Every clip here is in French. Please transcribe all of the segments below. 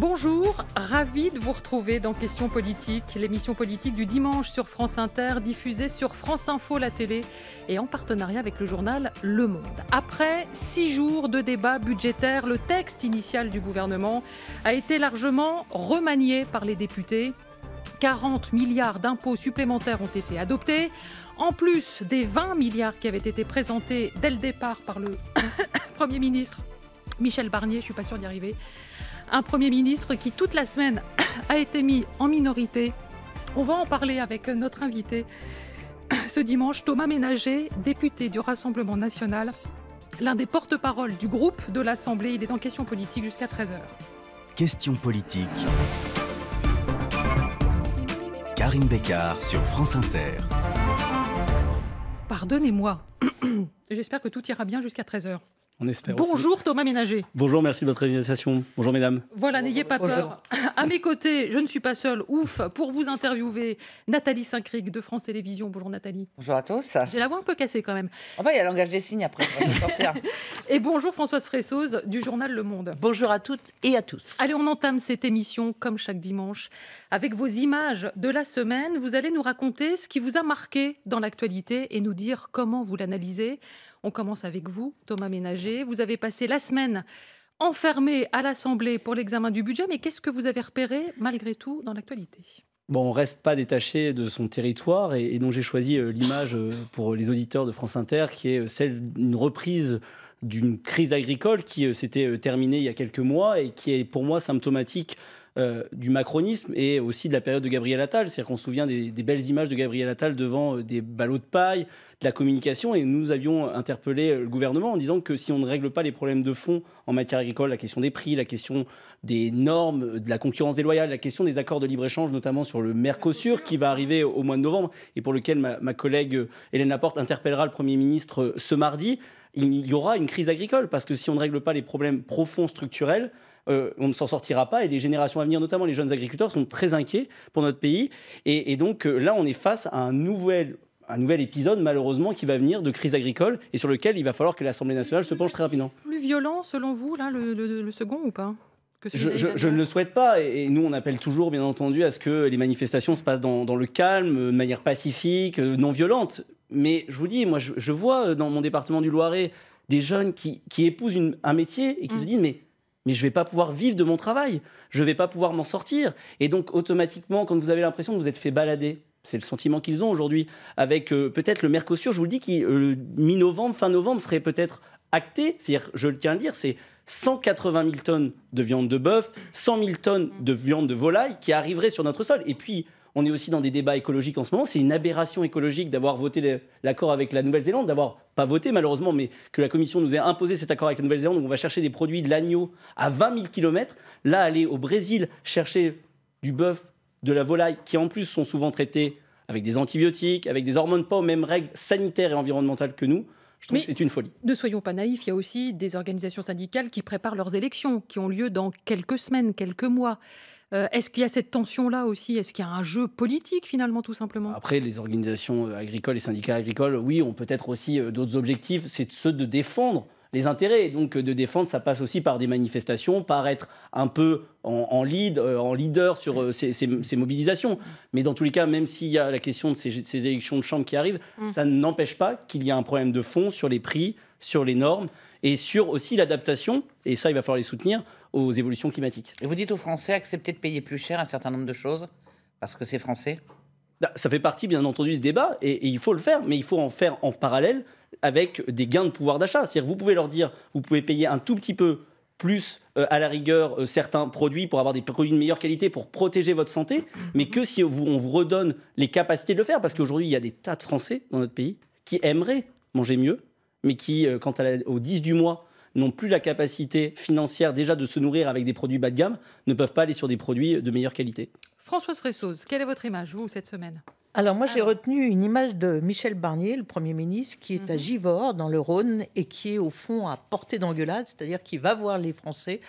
Bonjour, ravi de vous retrouver dans Questions politiques, l'émission politique du dimanche sur France Inter, diffusée sur France Info la télé et en partenariat avec le journal Le Monde. Après six jours de débats budgétaires, le texte initial du gouvernement a été largement remanié par les députés. 40 milliards d'impôts supplémentaires ont été adoptés, en plus des 20 milliards qui avaient été présentés dès le départ par le Premier ministre Michel Barnier, je ne suis pas sûr d'y arriver un Premier ministre qui toute la semaine a été mis en minorité. On va en parler avec notre invité ce dimanche, Thomas Ménager, député du Rassemblement national, l'un des porte-parole du groupe de l'Assemblée. Il est en question politique jusqu'à 13h. Question politique. Karine Bécard sur France Inter. Pardonnez-moi. J'espère que tout ira bien jusqu'à 13h espère Bonjour Thomas Ménager. Bonjour, merci de votre invitation. Bonjour mesdames. Voilà, n'ayez pas peur. À mes côtés, je ne suis pas seule, ouf, pour vous interviewer, Nathalie Saint-Cric de France Télévisions. Bonjour Nathalie. Bonjour à tous. J'ai la voix un peu cassée quand même. Ah bah, il y a langage des signes après, Et bonjour Françoise Fressoz du journal Le Monde. Bonjour à toutes et à tous. Allez, on entame cette émission comme chaque dimanche avec vos images de la semaine. Vous allez nous raconter ce qui vous a marqué dans l'actualité et nous dire comment vous l'analysez. On commence avec vous, Thomas Ménager. Vous avez passé la semaine enfermé à l'Assemblée pour l'examen du budget, mais qu'est-ce que vous avez repéré malgré tout dans l'actualité Bon, on reste pas détaché de son territoire et, dont j'ai choisi euh, l'image euh, pour euh, les auditeurs de France Inter qui est celle d'une reprise d'une crise agricole qui s'était terminée il y a quelques mois et qui est pour moi symptomatique euh, du macronisme et aussi de la période de Gabriel Attal. C'est-à-dire qu'on se souvient des, belles images de Gabriel Attal devant euh, des ballots de paille, de la communication. Et nous avions interpellé le gouvernement en disant que si on ne règle pas les problèmes de fond en matière agricole, la question des prix, la question des normes, de la concurrence déloyale, la question des accords de libre-échange, notamment sur le Mercosur qui va arriver au mois de novembre et pour lequel ma, ma collègue euh, Hélène Laporte interpellera le Premier ministre ce mardi, il y aura une crise agricole parce que si on ne règle pas les problèmes profonds structurels, euh, on ne s'en sortira pas et les générations à venir, notamment les jeunes agriculteurs, sont très inquiets pour notre pays. Et, donc euh, là, on est face à un nouvel épisode, malheureusement, qui va venir de crise agricole et sur lequel il va falloir que l'Assemblée nationale se penche très rapidement. Plus violent, selon vous, là, le, second ou pas je, ne le souhaite pas, et, nous on appelle toujours, bien entendu, à ce que les manifestations se passent dans, le calme, de manière pacifique, euh, non violente. Mais je vous dis, moi je, vois dans mon département du Loiret des jeunes qui, épousent un métier et qui mm. se disent mais mais je ne vais pas pouvoir vivre de mon travail, je ne vais pas pouvoir m'en sortir. Et donc automatiquement, quand vous avez l'impression que vous êtes fait balader, c'est le sentiment qu'ils ont aujourd'hui, avec euh, peut-être le Mercosur, je vous le dis, qui euh, mi-novembre, fin novembre serait peut-être acté, c'est-à-dire, je le tiens à le dire, c'est 180 000 tonnes de viande de bœuf, 100 000 tonnes de viande de volaille qui arriveraient sur notre sol. Et puis, on est aussi dans des débats écologiques en ce moment. C'est une aberration écologique d'avoir voté l'accord avec la Nouvelle-Zélande, d'avoir pas voté malheureusement, mais que la Commission nous ait imposé cet accord avec la Nouvelle-Zélande où on va chercher des produits de l'agneau à 20 000 km. Là, aller au Brésil chercher du bœuf, de la volaille, qui en plus sont souvent traités avec des antibiotiques, avec des hormones, pas aux mêmes règles sanitaires et environnementales que nous. Je trouve que c'est une folie. Ne soyons pas naïfs, il y a aussi des organisations syndicales qui préparent leurs élections, qui ont lieu dans quelques semaines, quelques mois. Euh, est-ce qu'il y a cette tension-là aussi Est-ce qu'il y a un jeu politique finalement tout simplement Après, les organisations agricoles et syndicats agricoles, oui, ont peut-être aussi euh, d'autres objectifs, c'est ceux de défendre les intérêts. Et Donc euh, de défendre, ça passe aussi par des manifestations, par être un peu en, lead, euh, en leader sur euh, ces, mobilisations. Mais dans tous les cas, même s'il y a la question de ces, élections de chambre qui arrivent, mm. ça n'empêche pas qu'il y a un problème de fond sur les prix, sur les normes et sur aussi l'adaptation, et ça il va falloir les soutenir, aux évolutions climatiques. Et vous dites aux Français accepter de payer plus cher un certain nombre de choses parce que c'est français bah, ça fait partie, bien entendu, du débat, et, il faut le faire, mais il faut en faire en parallèle avec des gains de pouvoir d'achat. C'est-à-dire vous pouvez leur dire, vous pouvez payer un tout petit peu plus euh, à la rigueur euh, certains produits pour avoir des produits de meilleure qualité pour protéger votre santé, mais que si on vous, redonne les capacités de le faire, parce qu'aujourd'hui il y a des tas de Français dans notre pays qui aimeraient manger mieux, mais qui, euh, quant au 10 du mois, n'ont plus la capacité financière déjà de se nourrir avec des produits bas de gamme, ne peuvent pas aller sur des produits de meilleure qualité. Françoise Fressoz, quelle est votre image, vous, cette semaine alors moi, j'ai retenu une image de Michel Barnier, le Premier ministre, qui est à mhm. Givors, dans le Rhône, et qui est au fond à portée d'engueulade, c'est-à-dire qui va voir les Français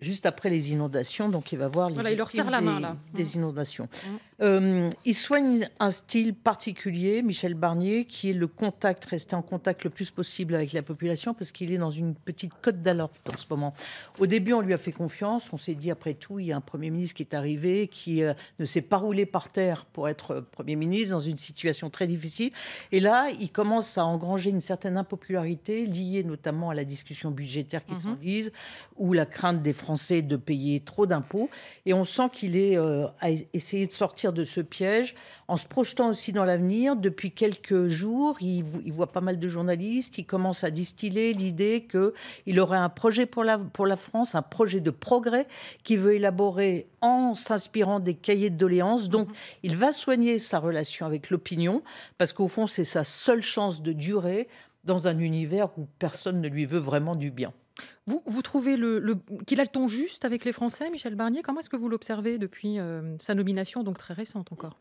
juste après les inondations. Donc, il va voir voilà, il leur serre la main, des, mm. inondations. Mm. Euh, il soigne un style particulier, Michel Barnier, qui est le contact, rester en contact le plus possible avec la population, parce qu'il est dans une petite cote d'alerte en ce moment. Au début, on lui a fait confiance. On s'est dit, après tout, il y a un Premier ministre qui est arrivé, qui euh, ne s'est pas roulé par terre pour être euh, Premier ministre, dans une situation très difficile. Et là, il commence à engranger une certaine impopularité, liée notamment à la discussion budgétaire qui mmh. ou la crainte des Français de payer trop d'impôts. Et on sent qu'il est euh, essayé de sortir de ce piège en se projetant aussi dans l'avenir. Depuis quelques jours, il, voit pas mal de journalistes qui commencent à distiller l'idée qu'il aurait un projet pour la, pour la France, un projet de progrès qu'il veut élaborer en s'inspirant des cahiers de doléances. Donc, mm-hmm. il va soigner sa relation avec l'opinion parce qu'au fond, c'est sa seule chance de durer dans un univers où personne ne lui veut vraiment du bien. Vous, trouvez le, qu'il a le ton juste avec les Français, Michel Barnier Comment est-ce que vous l'observez depuis euh, sa nomination, donc très récente encore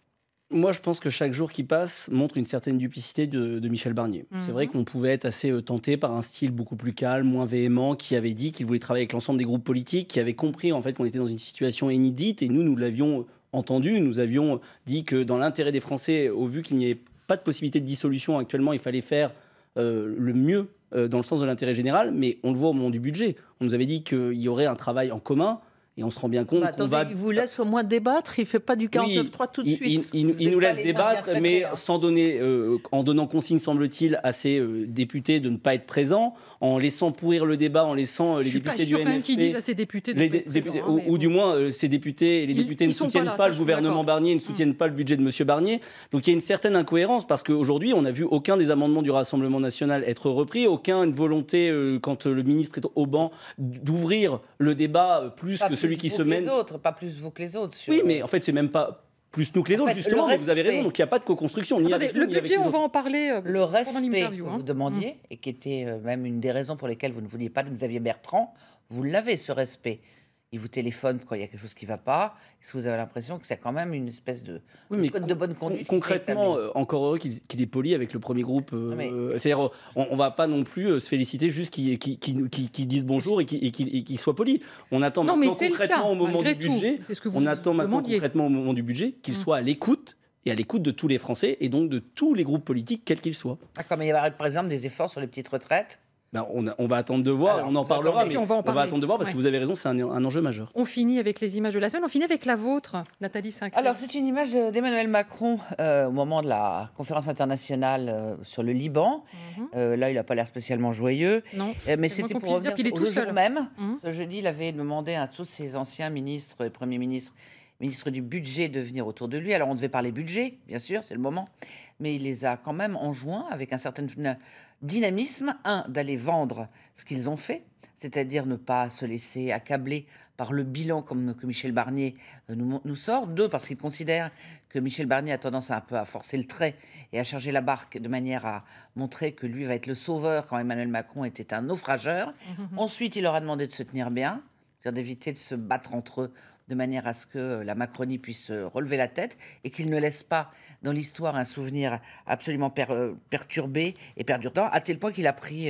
moi, je pense que chaque jour qui passe montre une certaine duplicité de, Michel Barnier. C'est mhm. vrai qu'on pouvait être assez euh, tenté par un style beaucoup plus calme, moins véhément, qui avait dit qu'il voulait travailler avec l'ensemble des groupes politiques, qui avait compris en fait qu'on était dans une situation inédite. Et nous, nous l'avions euh, entendu, nous avions dit que dans l'intérêt des Français, au vu qu'il n'y avait pas de possibilité de dissolution actuellement, il fallait faire le mieux euh, dans le sens de l'intérêt général, mais on le voit au moment du budget. On nous avait dit qu'il y aurait un travail en commun et on se rend bien compte bah, qu'on va. Il vous laisse au moins débattre, il ne fait pas du 49-3 tout de suite. Il, il, nous laisse débattre, mais sans donner, euh, en donnant consigne, semble-t-il, à ses euh, députés de ne pas être présents, en laissant pourrir le débat, en laissant euh, les députés du NFP. Je suis pas sûr qu'ils disent à ses députés de les députés, Ou, du moins, ces députés les députés ne soutiennent pas, le gouvernement Barnier, ne soutiennent hum. pas le budget de M. Barnier. Donc il y a une certaine incohérence, parce qu'aujourd'hui, on n'a vu aucun des amendements du Rassemblement national être repris, aucune volonté, quand le ministre est au banc, d'ouvrir le débat plus que celui qui se pas plus vous que les autres. Oui, mais en fait, c'est même pas plus nous que les autres, justement, vous avez raison, donc il n'y a pas de co-construction. le budget, on va en parler. Euh, le respect que hein. vous demandiez, mmh. et qui était euh, même une des raisons pour lesquelles vous ne vouliez pas de Xavier Bertrand, vous l'avez, ce respect ils vous téléphone, quand il y a quelque chose qui ne va pas Est-ce que vous avez l'impression que c'est quand même une espèce de, code de bonne conduite Concrètement, euh, encore heureux qu'il est poli avec le premier groupe. Euh, euh, c'est-à-dire, on ne va pas non plus se féliciter juste qu'ils dise disent bonjour et qu'ils soit poli. On attend maintenant concrètement au moment du budget. on attend concrètement au moment du budget qu'il hum. soit à l'écoute et à l'écoute de tous les Français et donc de tous les groupes politiques, quels qu'ils soient. D'accord, il y a par exemple des efforts sur les petites retraites ben, on, va attendre de voir, on en parlera, mais on va, attendre de voir parce que vous avez raison, c'est un, enjeu majeur. On finit avec les images de la semaine, on finit avec la vôtre, Nathalie Sinclair. Alors c'est une image euh, d'Emmanuel Macron euh, au moment de la conférence internationale euh, sur le Liban. Mhm. là, il n'a pas l'air spécialement joyeux. Non. mais c'était pour revenir dire au jour même. Mhm. Ce jeudi, il avait demandé à tous ses anciens ministres premiers ministres ministres du budget de venir autour de lui. Alors on devait parler budget, bien sûr, c'est le moment, mais il les a quand même en avec un certain dynamisme, un, d'aller vendre ce qu'ils ont fait, c'est-à-dire ne pas se laisser accabler par le bilan comme que Michel Barnier euh, nous, sort. Deux, parce qu'il considère que Michel Barnier a tendance un peu à forcer le trait et à charger la barque de manière à montrer que lui va être le sauveur quand Emmanuel Macron était un naufrageur. Mm-hmm. Ensuite, il leur a demandé de se tenir bien, c'est-à-dire d'éviter de se battre entre eux de manière à ce que euh, la Macronie puisse euh, relever la tête et qu'il ne laisse pas dans l'histoire un souvenir absolument euh, perturbé et perdurant, à tel point qu'il a pris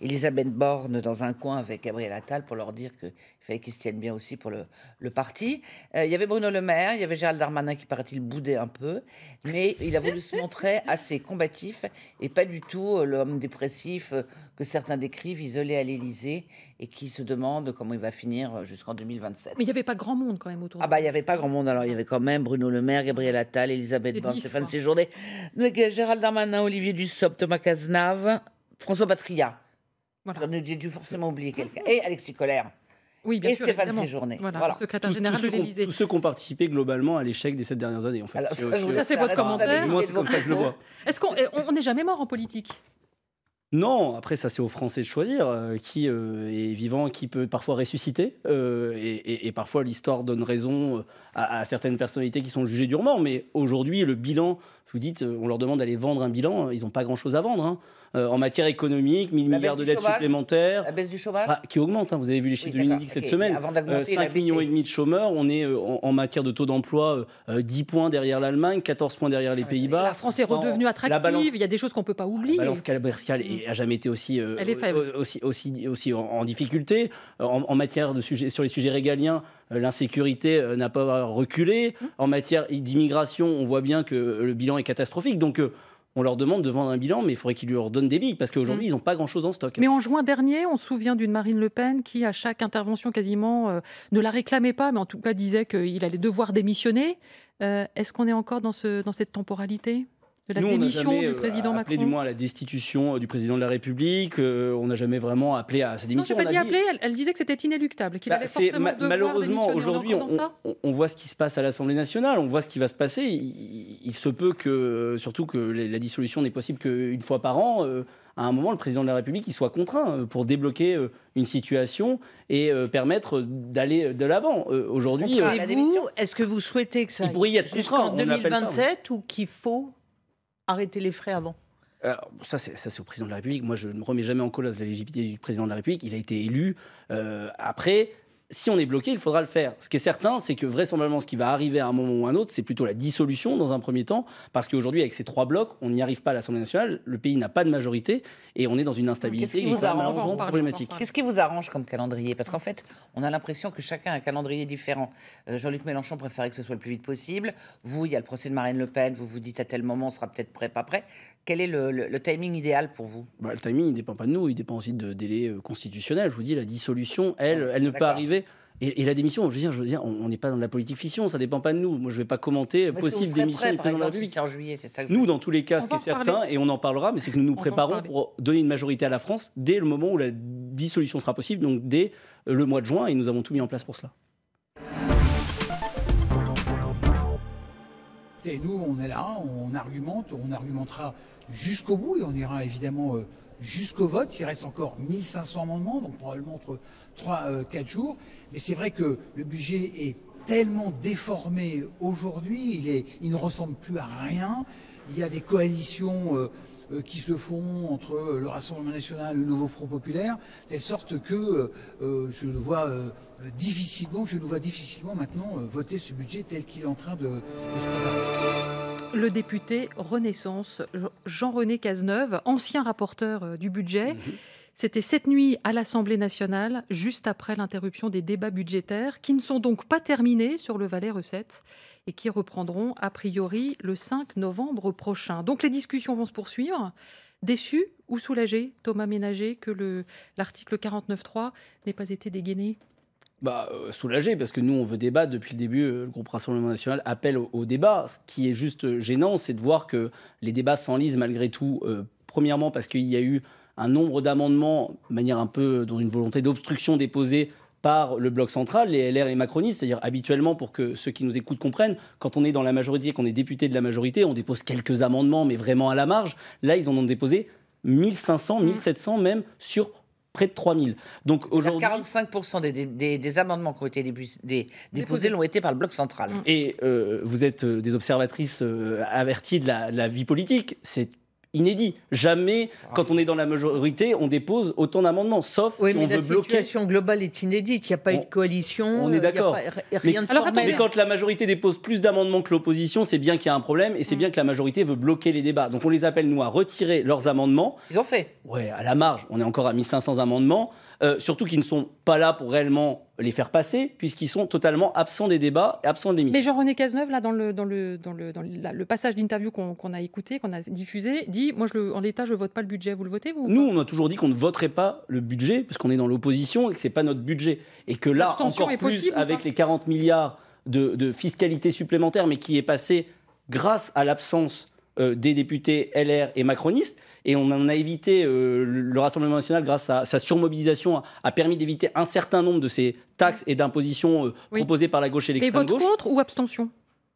Elisabeth Borne dans un coin avec Gabriel Attal pour leur dire que fallait qu'ils se tiennent bien aussi pour le, parti. Euh, il y avait Bruno Le Maire, il y avait Gérald Darmanin qui paraît-il boudait un peu, mais il a voulu se montrer assez combatif et pas du tout euh, l'homme dépressif euh, que certains décrivent isolé à l'Élysée et qui se demande comment il va finir jusqu'en 2027. Mais il n'y avait pas grand monde quand même autour. Ah bah il n'y avait pas grand monde. Alors il y ah. avait quand même Bruno Le Maire, Gabriel Attal, Elisabeth Borne, Stéphane Séjourné, Gérald Darmanin, Olivier Dussopt, Thomas Cazenave, François Patria. J'en ai dû forcément oublier quelqu'un. Et Alexis Collère oui, bien et Stéphane Séjourné. Voilà, secrétaire tous, général de l'Élysée. Tous ceux qui ont participé globalement à l'échec des sept dernières années, en fait. ça, c'est votre commentaire. moins, c'est comme ça que je le vois. Est-ce qu'on n'est jamais mort en politique non, après ça c'est aux Français de choisir euh, qui euh, est vivant, qui peut parfois ressusciter, euh, et, parfois l'histoire donne raison à, certaines personnalités qui sont jugées durement. Mais aujourd'hui, le bilan, vous dites, on leur demande d'aller vendre un bilan, ils n'ont pas grand-chose à vendre. Hein. Euh, en matière économique, 1000 milliards de dettes supplémentaires. La baisse du chômage ah, Qui augmente, hein, vous avez vu les chiffres de l'UNIDIC cette semaine. Avant euh, millions et demi de chômeurs, on est euh, en, matière de taux d'emploi 10 points derrière l'Allemagne, 14 points derrière les ah, Pays-Bas. La France est redevenue attractive, il y a des choses qu'on ne peut pas oublier. La balance commerciale n'a mm. jamais été aussi, aussi, aussi, en, difficulté. En, matière de sujets sur les sujets régaliens, l'insécurité n'a pas reculé. Mm. En matière d'immigration, on voit bien que le bilan est catastrophique. Donc, on leur demande de vendre un bilan, mais il faudrait qu'ils leur donnent des billes, parce qu'aujourd'hui, mm. ils n'ont pas grand-chose en stock. Mais en juin dernier, on se souvient d'une Marine Le Pen qui, à chaque intervention quasiment, euh, ne la réclamait pas, mais en tout cas disait qu'il allait devoir démissionner. Euh, est-ce qu'on est encore dans, ce, dans cette temporalité de la démission jamais du euh, président appelé, Macron. du moins à la destitution euh, du président de la République. Euh, on n'a jamais vraiment appelé à sa démission. Non, je pas dit Elle, disait que c'était inéluctable, qu'il bah, Malheureusement, aujourd'hui, on, voit ce qui se passe à l'Assemblée nationale, on voit ce qui va se passer. Il, se peut que, surtout que la dissolution n'est possible qu'une fois par an. à un moment, le président de la République il soit contraint pour débloquer une situation et permettre d'aller de l'avant. Aujourd'hui, est-ce que vous souhaitez que ça il pourrait y être En 2027 ou qu'il faut arrêter les frais avant ça, c'est au président de la République. Moi, je ne remets jamais en cause la légitimité du président de la République. Il a été élu. Euh, après, si on est bloqué, il faudra le faire. Ce qui est certain, c'est que vraisemblablement, ce qui va arriver à un moment ou à un autre, c'est plutôt la dissolution dans un premier temps, parce qu'aujourd'hui, avec ces trois blocs, on n'y arrive pas à l'Assemblée nationale, le pays n'a pas de majorité, et on est dans une instabilité qui est vraiment problématique. Qu'est-ce qui vous arrange comme calendrier Parce qu'en fait, on a l'impression que chacun a un calendrier différent. Euh, Jean-Luc Mélenchon préférait que ce soit le plus vite possible. Vous, il y a le procès de Marine Le Pen, vous vous dites à tel moment, on sera peut-être prêt, pas prêt. Quel est le, timing idéal pour vous bah, Le timing, il ne dépend pas de nous, il dépend aussi de délais euh, constitutionnels. Je vous dis, la dissolution, ah, elle, elle ne peut arriver. Et, la démission, je veux dire, je veux dire on n'est pas dans la politique fiction, ça ne dépend pas de nous. Moi, je ne vais pas commenter possible démission du président de la République. en juillet, ça nous, dans tous les cas, ce qui est certain, et on en parlera, mais c'est que nous nous préparons pour donner une majorité à la France dès le moment où la dissolution sera possible, donc dès euh, le mois de juin, et nous avons tout mis en place pour cela. Et nous, on est là, on argumente, on argumentera jusqu'au bout et on ira évidemment euh, jusqu'au vote. Il reste encore 1500 amendements, donc probablement entre 3 4 euh, jours. Mais c'est vrai que le budget est tellement déformé aujourd'hui, il ne ressemble plus à rien. Il y a des coalitions euh, euh, qui se font entre euh, le Rassemblement national et le Nouveau Front populaire, telle sorte que euh, je le vois difficilement, je nous vois difficilement maintenant voter ce budget tel qu'il est en train de, se préparer. Le député Renaissance, Jean-René Cazeneuve, ancien rapporteur du budget. Mhm. C'était cette nuit à l'Assemblée nationale, juste après l'interruption des débats budgétaires, qui ne sont donc pas terminés sur le Valais Recettes et qui reprendront a priori le 5 novembre prochain. Donc les discussions vont se poursuivre. Déçu ou soulagé, Thomas Ménager, que l'article 49.3 n'ait pas été dégainé bah, euh, soulagé, parce que nous, on veut débattre. Depuis le début, euh, le groupe Rassemblement National appelle au, débat. Ce qui est juste euh, gênant, c'est de voir que les débats s'enlisent malgré tout. premièrement, parce qu'il y a eu un nombre d'amendements, de manière un peu dans une volonté d'obstruction déposée par le bloc central, les LR et les macronistes. C'est-à-dire, habituellement, pour que ceux qui nous écoutent comprennent, quand on est dans la majorité et qu'on est député de la majorité, on dépose quelques amendements, mais vraiment à la marge. Là, ils en ont déposé 1500, 1700 mmh. même sur près de 3000. Donc aujourd'hui. 45% des, des, amendements qui ont été déposés l'ont été par le bloc central. Mmh. Et euh, vous êtes euh, des observatrices euh, averties de la, vie politique. C'est inédit. Jamais, quand on est dans la majorité, on dépose autant d'amendements, sauf si on veut bloquer. La situation globale est inédite. Il n'y a pas eu de coalition. On est d'accord. mais, quand la majorité dépose plus d'amendements que l'opposition, c'est bien qu'il y a un problème et c'est mm. bien que la majorité veut bloquer les débats. Donc on les appelle, nous, à retirer leurs amendements. Ils ont fait. Ouais, à la marge. On est encore à 1500 amendements, euh, surtout qu'ils ne sont pas là pour réellement les faire passer, puisqu'ils sont totalement absents des débats, et absents de l'émission. Mais Jean-René Cazeneuve, là, dans le, passage d'interview qu'on a écouté, qu'on a diffusé, dit Moi, je en l'État, je ne vote pas le budget. Vous le votez, vous Nous, on a toujours dit qu'on ne voterait pas le budget, parce qu'on est dans l'opposition et que ce n'est pas notre budget. Et que là, encore plus, avec les 40 milliards de, fiscalité supplémentaire, mais qui est passé grâce à l'absence euh, des députés LR et macronistes, et on en a évité, euh, le Rassemblement national, grâce à sa surmobilisation, a permis d'éviter un certain nombre de ces taxes et d'impositions euh, proposées par la gauche et l'extrême gauche. Mais vote contre ou abstention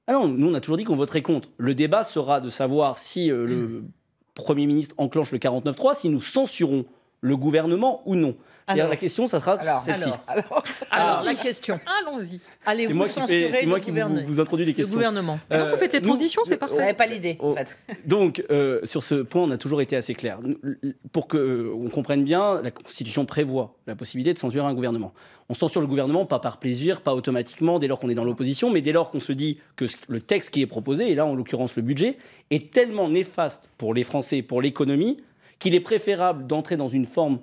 Ah nous on a toujours dit qu'on voterait contre. Le débat sera de savoir si euh, le mm. Premier ministre enclenche le 49-3, si nous censurons le gouvernement ou non alors, la question, ça sera celle-ci. Alors, alors, la question. Allons-y. Allez, c'est moi qui, moi qui vous, introduis les questions. Le gouvernement. Euh, vous faites transitions, c'est parfait. Vous pas l'idée. En oh. fait. Donc, euh, sur ce point, on a toujours été assez clair. Pour qu'on euh, on comprenne bien, la Constitution prévoit la possibilité de censurer un gouvernement. On censure le gouvernement pas par plaisir, pas automatiquement, dès lors qu'on est dans l'opposition, mais dès lors qu'on se dit que le texte qui est proposé, et là en l'occurrence le budget, est tellement néfaste pour les Français, pour l'économie, qu'il est préférable d'entrer dans une forme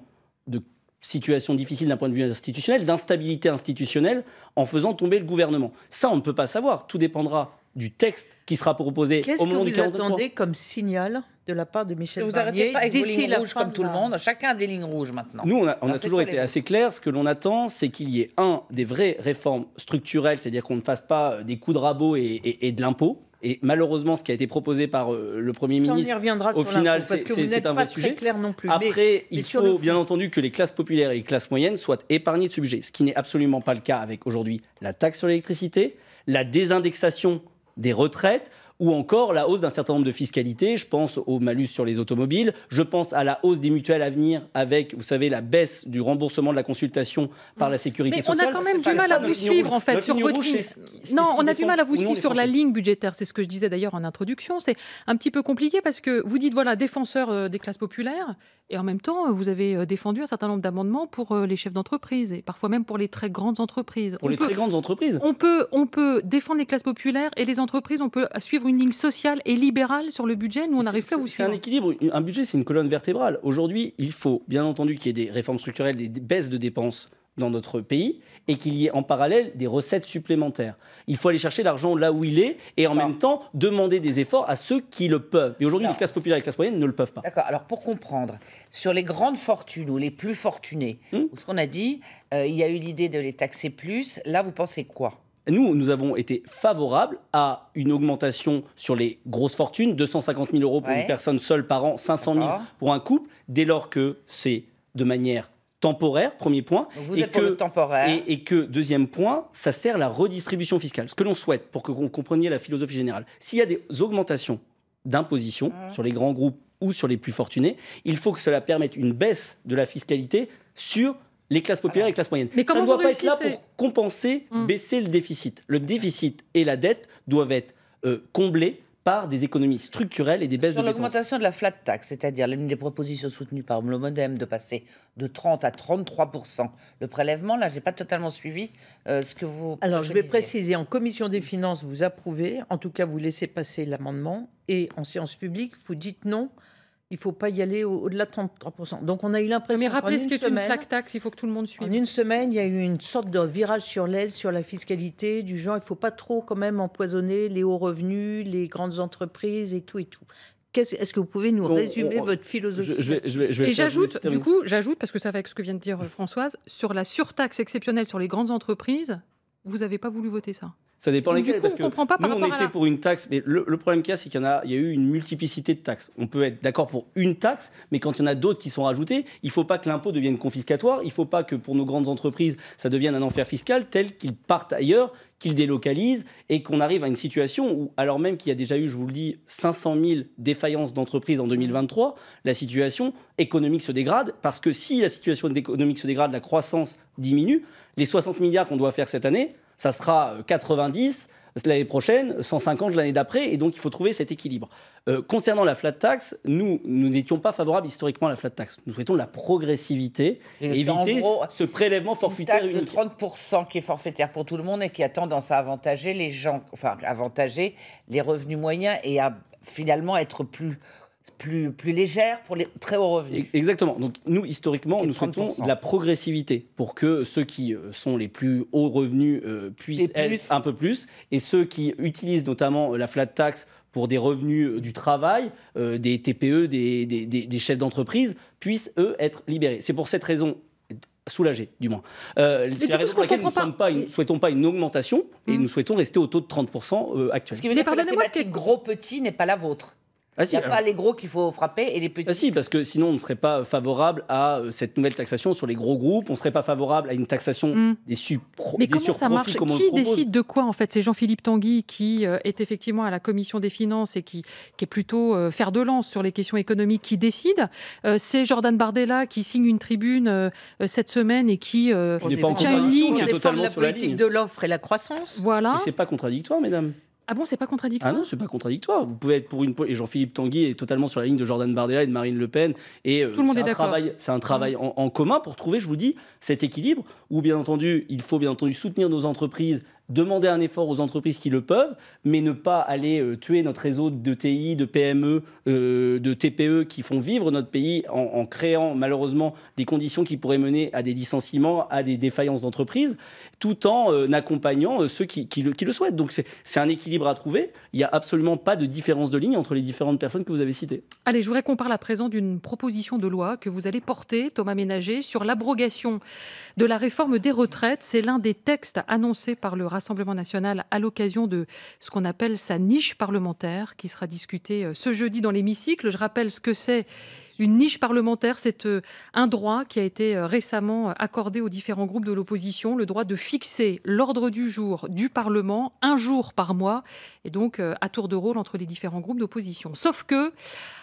de situation difficile d'un point de vue institutionnel, d'instabilité institutionnelle, en faisant tomber le gouvernement. Ça, on ne peut pas savoir. Tout dépendra du texte qui sera proposé au moment du 43. Qu'est-ce que vous attendez comme signal de la part de Michel Vous Barnier, arrêtez pas avec vos lignes rouges comme tout le monde. Chacun a des lignes rouges maintenant. Nous, on a, toujours été assez clair. Ce que l'on attend, c'est qu'il y ait, un, des vraies réformes structurelles, c'est-à-dire qu'on ne fasse pas des coups de rabot et de l'impôt. Et malheureusement, ce qui a été proposé par euh, le Premier ministre, au final, c'est un vrai sujet. Après, il faut bien entendu que les classes populaires et les classes moyennes soient épargnées de ce sujet. ce qui n'est absolument pas le cas avec aujourd'hui la taxe sur l'électricité, la désindexation des retraites, ou encore la hausse d'un certain nombre de fiscalités. Je pense au malus sur les automobiles, je pense à la hausse des mutuelles à venir avec, vous savez, la baisse du remboursement de la consultation par mm. la sécurité Mais On a quand même du mal à vous suivre, en fait, sur votre ligne. Non, on a du mal à vous suivre sur la ligne budgétaire. C'est ce que je disais d'ailleurs en introduction. C'est un petit peu compliqué parce que vous dites, voilà, défenseur euh, des classes populaires, et en même temps, vous avez euh, défendu un certain nombre d'amendements pour euh, les chefs d'entreprise et parfois même pour les très grandes entreprises. Pour les très grandes entreprises on peut, on peut défendre les classes populaires et les entreprises, on peut suivre une ligne sociale et libérale sur le budget Nous, on n'arrive pas à C'est un équilibre. Un budget, c'est une colonne vertébrale. Aujourd'hui, il faut, bien entendu, qu'il y ait des réformes structurelles, des baisses de dépenses dans notre pays et qu'il y ait en parallèle des recettes supplémentaires. Il faut aller chercher l'argent là où il est et en même temps demander des efforts à ceux qui le peuvent. Et aujourd'hui, les classes populaires et les classes moyennes ne le peuvent pas. D'accord. Alors pour comprendre, sur les grandes fortunes ou les plus fortunés, hmm. ce qu'on a dit, euh, il y a eu l'idée de les taxer plus. Là, vous pensez quoi nous, nous avons été favorables à une augmentation sur les grosses fortunes, 250 000 euros pour une personne seule par an, 500 000 pour un couple, dès lors que c'est de manière temporaire, premier point. et que, temporaire. Et, que, deuxième point, ça sert la redistribution fiscale. Ce que l'on souhaite, pour que vous compreniez la philosophie générale, s'il y a des augmentations d'imposition sur les grands groupes ou sur les plus fortunés, il faut que cela permette une baisse de la fiscalité sur les classes populaires et les classes moyennes. Mais ça ne doit pas être là pour compenser, mmh. baisser le déficit. Le déficit et la dette doivent être euh, comblés par des économies structurelles et des baisses de de Sur l'augmentation de la flat tax, c'est-à-dire l'une des propositions soutenues par le Modem de passer de 30 à 33 le prélèvement, là, je n'ai pas totalement suivi euh, ce que vous. Alors, je vais préciser en commission des finances, vous approuvez, en tout cas, vous laissez passer l'amendement, et en séance publique, vous dites non il ne faut pas y aller au-delà de 33%. Donc on a eu l'impression... Mais rappelez ce qu'est une flat tax, il faut que tout le monde suive. En une semaine, il y a eu une sorte de virage sur l'aile sur la fiscalité, du genre il ne faut pas trop quand même empoisonner les hauts revenus, les grandes entreprises et tout et tout. Est-ce que vous pouvez nous résumer votre philosophie Et j'ajoute, du coup, j'ajoute, parce que ça va avec ce que vient de dire euh, Françoise, sur la surtaxe exceptionnelle sur les grandes entreprises, vous n'avez pas voulu voter ça ça dépend lesquels. parce on était pour une taxe, mais le, problème qu'il y c'est qu'il y, a, y a eu une multiplicité de taxes. On peut être d'accord pour une taxe, mais quand il y en a d'autres qui sont rajoutées, il ne faut pas que l'impôt devienne confiscatoire, il ne faut pas que pour nos grandes entreprises, ça devienne un enfer fiscal tel qu'ils partent ailleurs, qu'ils délocalisent et qu'on arrive à une situation où, alors même qu'il y a déjà eu, je vous le dis, 500 000 défaillances d'entreprises en 2023, mmh. la situation économique se dégrade parce que si la situation économique se dégrade, la croissance diminue, les 60 milliards qu'on doit faire cette année, ça sera 90 euh, l'année prochaine, 150 l'année d'après, et donc il faut trouver cet équilibre. Euh, concernant la flat tax, nous, nous n'étions pas favorables historiquement à la flat tax. Nous souhaitons la progressivité éviter ce prélèvement forfaitaire. Une taxe de 30% qui est forfaitaire pour tout le monde et qui a tendance à avantager les gens, enfin avantager les revenus moyens et à finalement être plus plus, plus légère pour les très hauts revenus. Exactement. Donc nous, historiquement, nous souhaitons de la progressivité pour que ceux qui euh, sont les plus hauts revenus euh, puissent être un peu plus et ceux qui utilisent notamment euh, la flat tax pour des revenus du travail, des TPE, des, chefs d'entreprise, puissent, eux, être libérés. C'est pour cette raison Soulagé, du moins. c'est la raison pour laquelle nous ne souhaitons pas une augmentation et hmm. nous souhaitons rester au taux de 30% actuel. Ce qui veut dire gros petit n'est pas la vôtre. Ah, Il n'y a pas les gros qu'il faut frapper et les petits. Ah, si, parce que sinon, on ne serait pas favorable à euh, cette nouvelle taxation sur les gros groupes. On ne serait pas favorable à une taxation mm. des, propose. Mais comment ça marche Qui décide de quoi, en fait C'est Jean-Philippe Tanguy qui euh, est effectivement à la Commission des finances et qui, qui est plutôt euh, fer de lance sur les questions économiques qui décide. c'est Jordan Bardella qui signe une tribune cette semaine et qui tient une ligne. On défend la politique de l'offre et la croissance. Voilà. Et c'est pas contradictoire, mesdames. Ah bon, c'est pas contradictoire Ah non, c'est pas contradictoire. Vous pouvez être pour une et Jean-Philippe Tanguy est totalement sur la ligne de Jordan Bardella et de Marine Le Pen et euh, tout le monde est, d'accord. C'est un travail mmh. en, commun pour trouver, je vous dis, cet équilibre où bien entendu, il faut bien entendu soutenir nos entreprises demander un effort aux entreprises qui le peuvent, mais ne pas aller euh, tuer notre réseau de TI, de PME, euh, de TPE qui font vivre notre pays en, en, créant malheureusement des conditions qui pourraient mener à des licenciements, à des défaillances d'entreprises tout en euh, accompagnant euh, ceux qui, le, qui, le, souhaitent. Donc c'est un équilibre à trouver. Il n'y a absolument pas de différence de ligne entre les différentes personnes que vous avez citées. Allez, je voudrais qu'on parle à présent d'une proposition de loi que vous allez porter, Thomas Ménager, sur l'abrogation de la réforme des retraites. C'est l'un des textes annoncés par le Rassemblement national à l'occasion de ce qu'on appelle sa niche parlementaire qui sera discutée euh, ce jeudi dans l'hémicycle. Je rappelle ce que c'est une niche parlementaire. C'est euh, un droit qui a été euh, récemment euh, accordé aux différents groupes de l'opposition, le droit de fixer l'ordre du jour du Parlement un jour par mois, et donc à tour de rôle entre les différents groupes d'opposition. Sauf que,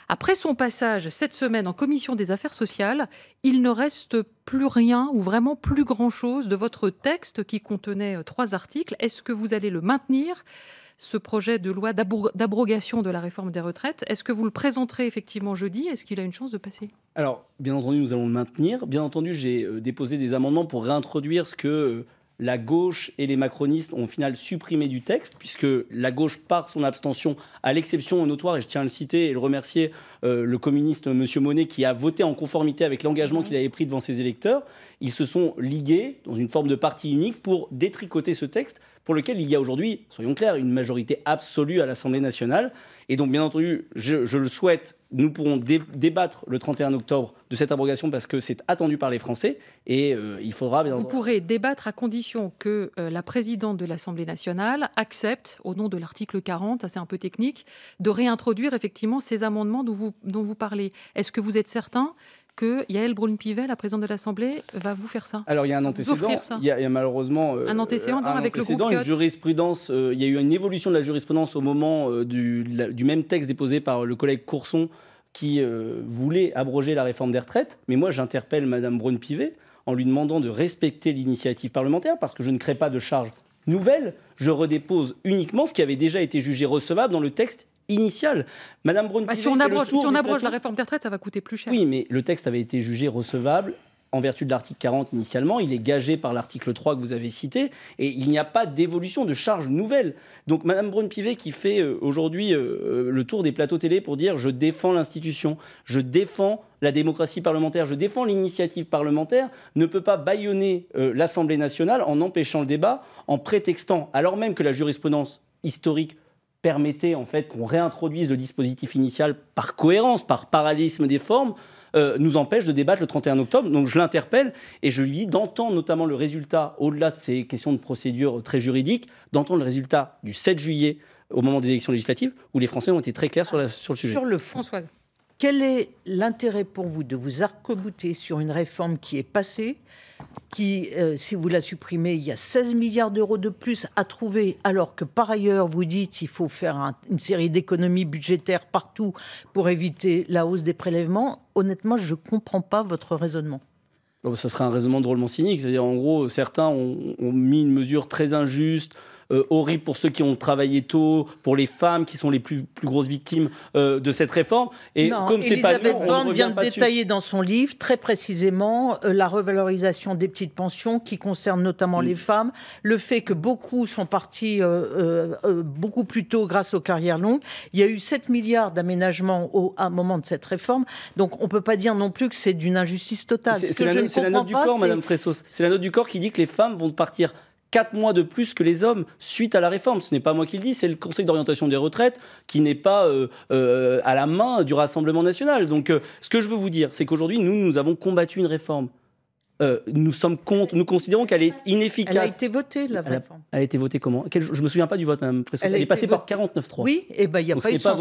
après son passage cette semaine en commission des affaires sociales, il ne reste plus rien ou vraiment plus grand-chose de votre texte qui contenait trois articles. Est-ce que vous allez le maintenir ce projet de loi d'abrogation de la réforme des retraites. Est-ce que vous le présenterez effectivement jeudi Est-ce qu'il a une chance de passer Alors, bien entendu, nous allons le maintenir. Bien entendu, j'ai euh, déposé des amendements pour réintroduire ce que euh, la gauche et les macronistes ont finalement supprimé du texte, puisque la gauche, par son abstention, à l'exception notoire, et je tiens à le citer et le remercier, euh, le communiste M. Monet, qui a voté en conformité avec l'engagement qu'il avait pris devant ses électeurs, ils se sont ligués dans une forme de parti unique pour détricoter ce texte pour lequel il y a aujourd'hui, soyons clairs, une majorité absolue à l'Assemblée nationale. Et donc, bien entendu, je, le souhaite, nous pourrons débattre le 31 octobre de cette abrogation parce que c'est attendu par les Français et euh, il faudra bien Vous pourrez débattre à condition que euh, la présidente de l'Assemblée nationale accepte, au nom de l'article 40, assez c'est un peu technique, de réintroduire effectivement ces amendements dont vous parlez. Est-ce que vous êtes certain que Yael brune pivet la présidente de l'Assemblée, va vous faire ça Alors il y a un antécédent. Il y, a, malheureusement euh, un antécédent euh, avec le une jurisprudence. Euh, il y a eu une évolution de la jurisprudence au moment du, même texte déposé par le collègue Courson qui voulait abroger la réforme des retraites. Mais moi j'interpelle Madame brune pivet en lui demandant de respecter l'initiative parlementaire parce que je ne crée pas de charge nouvelle. Je redépose uniquement ce qui avait déjà été jugé recevable dans le texte Initial, Madame Braun. Bah, si on abroge, la réforme des retraites, ça va coûter plus cher. Oui, mais le texte avait été jugé recevable en vertu de l'article 40 initialement, il est gagé par l'article 3 que vous avez cité, et il n'y a pas d'évolution de charge nouvelle. Donc Madame Braun-Pivet qui fait euh, aujourd'hui euh, euh, le tour des plateaux télé pour dire je défends l'institution, je défends la démocratie parlementaire, je défends l'initiative parlementaire, ne peut pas bâillonner l'Assemblée nationale en empêchant le débat, en prétextant, alors même que la jurisprudence historique permettait en fait qu'on réintroduise le dispositif initial par cohérence, par parallélisme des formes, euh, nous empêche de débattre le 31 octobre. Donc je l'interpelle et je lui dis d'entendre notamment le résultat, au-delà de ces questions de procédure très juridiques, d'entendre le résultat du 7 juillet au moment des élections législatives, où les Français ont été très clairs sur, le sujet. Sur le Françoise. Quel est l'intérêt pour vous de vous arc sur une réforme qui est passée, qui, euh, si vous la supprimez, il y a 16 milliards d'euros de plus à trouver, alors que par ailleurs, vous dites qu'il faut faire une série d'économies budgétaires partout pour éviter la hausse des prélèvements Honnêtement, je ne comprends pas votre raisonnement. Ça serait un raisonnement drôlement cynique. C'est-à-dire, en gros, certains ont mis une mesure très injuste, euh, horrible pour ceux qui ont travaillé tôt, pour les femmes qui sont les plus, plus grosses victimes euh, de cette réforme. Et comme c'est pas non, Borne on vient de détailler dans son livre très précisément euh, la revalorisation des petites pensions qui concerne notamment mm. les femmes, le fait que beaucoup sont partis beaucoup plus tôt grâce aux carrières longues. Il y a eu 7 milliards d'aménagements au à moment de cette réforme. Donc on ne peut pas dire non plus que c'est d'une injustice totale. C'est la, la, note du corps, Madame Fressos. C'est la note du corps qui dit que les femmes vont partir 4 mois de plus que les hommes suite à la réforme. Ce n'est pas moi qui le dis, c'est le Conseil d'orientation des retraites qui n'est pas euh, euh, à la main du Rassemblement national. Donc euh, ce que je veux vous dire, c'est qu'aujourd'hui, nous, nous avons combattu une réforme. nous sommes contre, nous considérons qu'elle est inefficace. Elle a été votée, la réforme. Elle a, été votée comment Je ne me souviens pas du vote, Madame Elle, elle est passée par 49-3. Oui, et eh bien il n'y a pas eu de pas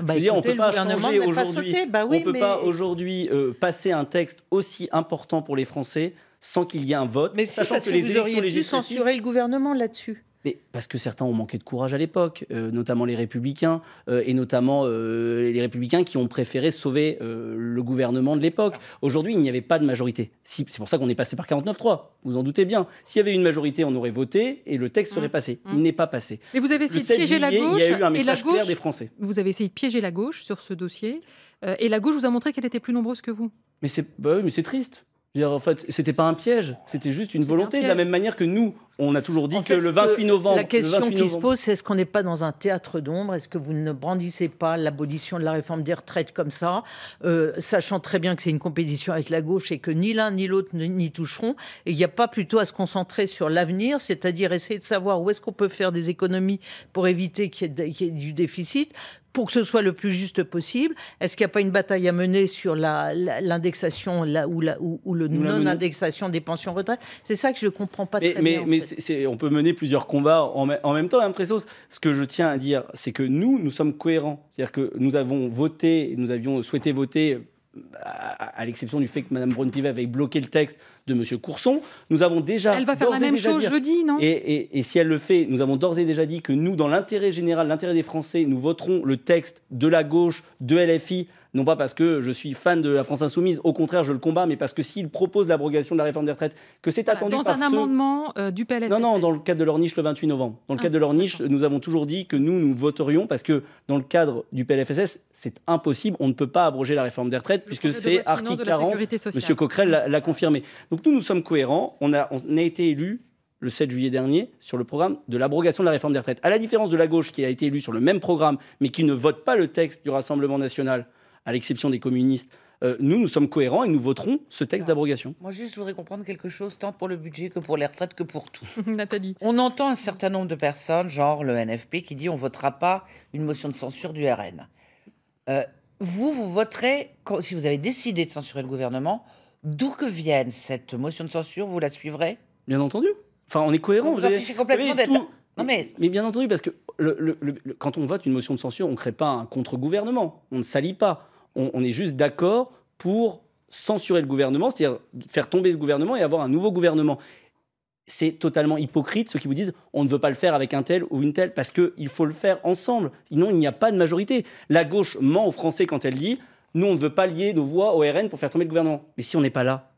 bah, on ne peut pas changer aujourd'hui. Bah peut pas aujourd'hui passer un texte aussi important pour les Français sans qu'il y ait un vote, mais si, sachant parce que, les vous élections pu censurer le gouvernement là-dessus. Mais parce que certains ont manqué de courage à l'époque, euh, notamment les républicains, euh, et notamment euh, les républicains qui ont préféré sauver le gouvernement de l'époque. Aujourd'hui, il n'y avait pas de majorité. Si, c'est pour ça qu'on est passé par 49-3, vous en doutez bien. S'il y avait une majorité, on aurait voté et le texte mmh. serait passé. Il mmh. n'est pas passé. Mais vous avez essayé de piéger la gauche. Il y a eu un message gauche, clair des Français. Vous avez essayé de piéger la gauche sur ce dossier, et la gauche vous a montré qu'elle était plus nombreuse que vous. Mais c'est bah mais c'est triste en fait, c'était pas un piège, c'était juste une volonté. de la même manière que nous, on a toujours dit que le 28 novembre. La question qui se pose, c'est est-ce qu'on n'est pas dans un théâtre d'ombre Est-ce que vous ne brandissez pas l'abolition de la réforme des retraites comme ça, euh, sachant très bien que c'est une compétition avec la gauche et que ni l'un ni l'autre n'y toucheront Et il n'y a pas plutôt à se concentrer sur l'avenir, c'est-à-dire essayer de savoir où est-ce qu'on peut faire des économies pour éviter qu'il y, ait du déficit pour que ce soit le plus juste possible Est-ce qu'il n'y a pas une bataille à mener sur l'indexation ou, la, le non-indexation des pensions retraite C'est ça que je ne comprends pas très bien. Mais on peut mener plusieurs combats en, même temps, Mme hein, Fressos. Ce que je tiens à dire, c'est que nous, nous sommes cohérents. C'est-à-dire que nous avons voté, nous avions souhaité voter à, l'exception du fait que Mme brune pivet avait bloqué le texte de M. Courson. Nous avons déjà. Elle va faire la même chose jeudi, non et, si elle le fait, nous avons d'ores et déjà dit que nous, dans l'intérêt général, l'intérêt des Français, nous voterons le texte de la gauche, de LFI. Non pas parce que je suis fan de la France insoumise, au contraire, je le combats, mais parce que s'il propose l'abrogation de la réforme des retraites, que c'est attendu dans par Dans un amendement euh, du PLFSS. Non, non, dans le cadre de leur niche le 28 novembre. Dans le ah, cadre de leur niche, nous avons toujours dit que nous, nous voterions parce que dans le cadre du PLFSS, c'est impossible. On ne peut pas abroger la réforme des retraites puisque c'est article 40. Monsieur Coquerel l'a confirmé. Donc nous, nous sommes cohérents. On a, été élus le 7 juillet dernier sur le programme de l'abrogation de la réforme des retraites. À la différence de la gauche qui a été élue sur le même programme, mais qui ne vote pas le texte du Rassemblement national, à l'exception des communistes, euh, nous, nous sommes cohérents et nous voterons ce texte d'abrogation. Moi, juste, je voudrais comprendre quelque chose, tant pour le budget que pour les retraites, que pour tout. Nathalie. On entend un certain nombre de personnes, genre le NFP, qui dit on votera pas une motion de censure du RN. Euh, vous, vous voterez, si vous avez décidé de censurer le gouvernement, D'où que vienne cette motion de censure Vous la suivrez Bien entendu. Enfin, on est cohérent. Vous, vous, avez, complètement d'être... mais... mais... bien entendu, parce que quand on vote une motion de censure, on ne crée pas un contre-gouvernement. On ne s'allie pas. On, on est juste d'accord pour censurer le gouvernement, c'est-à-dire faire tomber ce gouvernement et avoir un nouveau gouvernement c'est totalement hypocrite ceux qui vous disent on ne veut pas le faire avec un tel ou une telle parce qu'il faut le faire ensemble. Sinon, il n'y a pas de majorité. La gauche ment aux Français quand elle dit nous, on ne veut pas lier nos voix au RN pour faire tomber le gouvernement. Mais si on n'est pas là,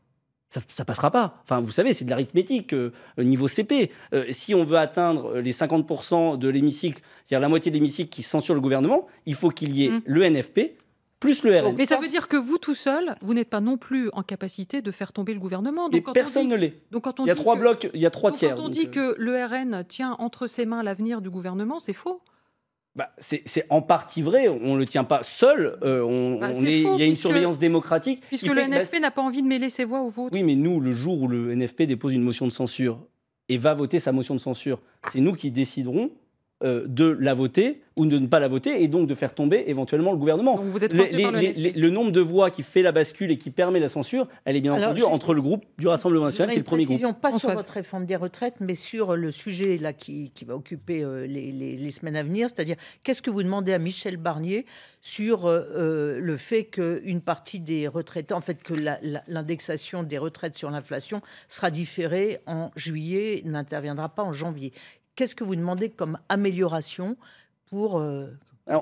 ça, ne passera pas. Enfin, vous savez, c'est de l'arithmétique euh, euh, niveau CP. Euh, si on veut atteindre les 50% de l'hémicycle, c'est-à-dire la moitié de l'hémicycle qui censure le gouvernement, il faut qu'il y ait mm. le NFP plus le RN. Mais ça veut dire que vous tout seul, vous n'êtes pas non plus en capacité de faire tomber le gouvernement. Donc, personne ne l'est. Donc quand il y a trois blocs, il y a trois tiers. Quand on dit que le RN tient entre ses mains l'avenir du gouvernement, c'est faux. Bah, c'est en partie vrai, on ne le tient pas seul, euh, bah, il y a une surveillance démocratique. Puisque le NFP bah, n'a pas envie de mêler ses voix aux vôtres. Oui, mais nous, le jour où le NFP dépose une motion de censure et va voter sa motion de censure, c'est nous qui déciderons euh, de la voter ou de ne pas la voter et donc de faire tomber éventuellement le gouvernement. le, nombre de voix qui fait la bascule et qui permet la censure, elle est bien entendu entre le groupe du Rassemblement national qui est le premier groupe. Pas sur votre réforme des retraites, mais sur le sujet là qui, va occuper euh, les, semaines à venir, c'est-à-dire qu'est-ce que vous demandez à Michel Barnier sur euh, le fait qu'une partie des retraités, en fait que l'indexation des retraites sur l'inflation sera différée en juillet, n'interviendra pas en janvier qu'est-ce que vous demandez comme amélioration pour euh,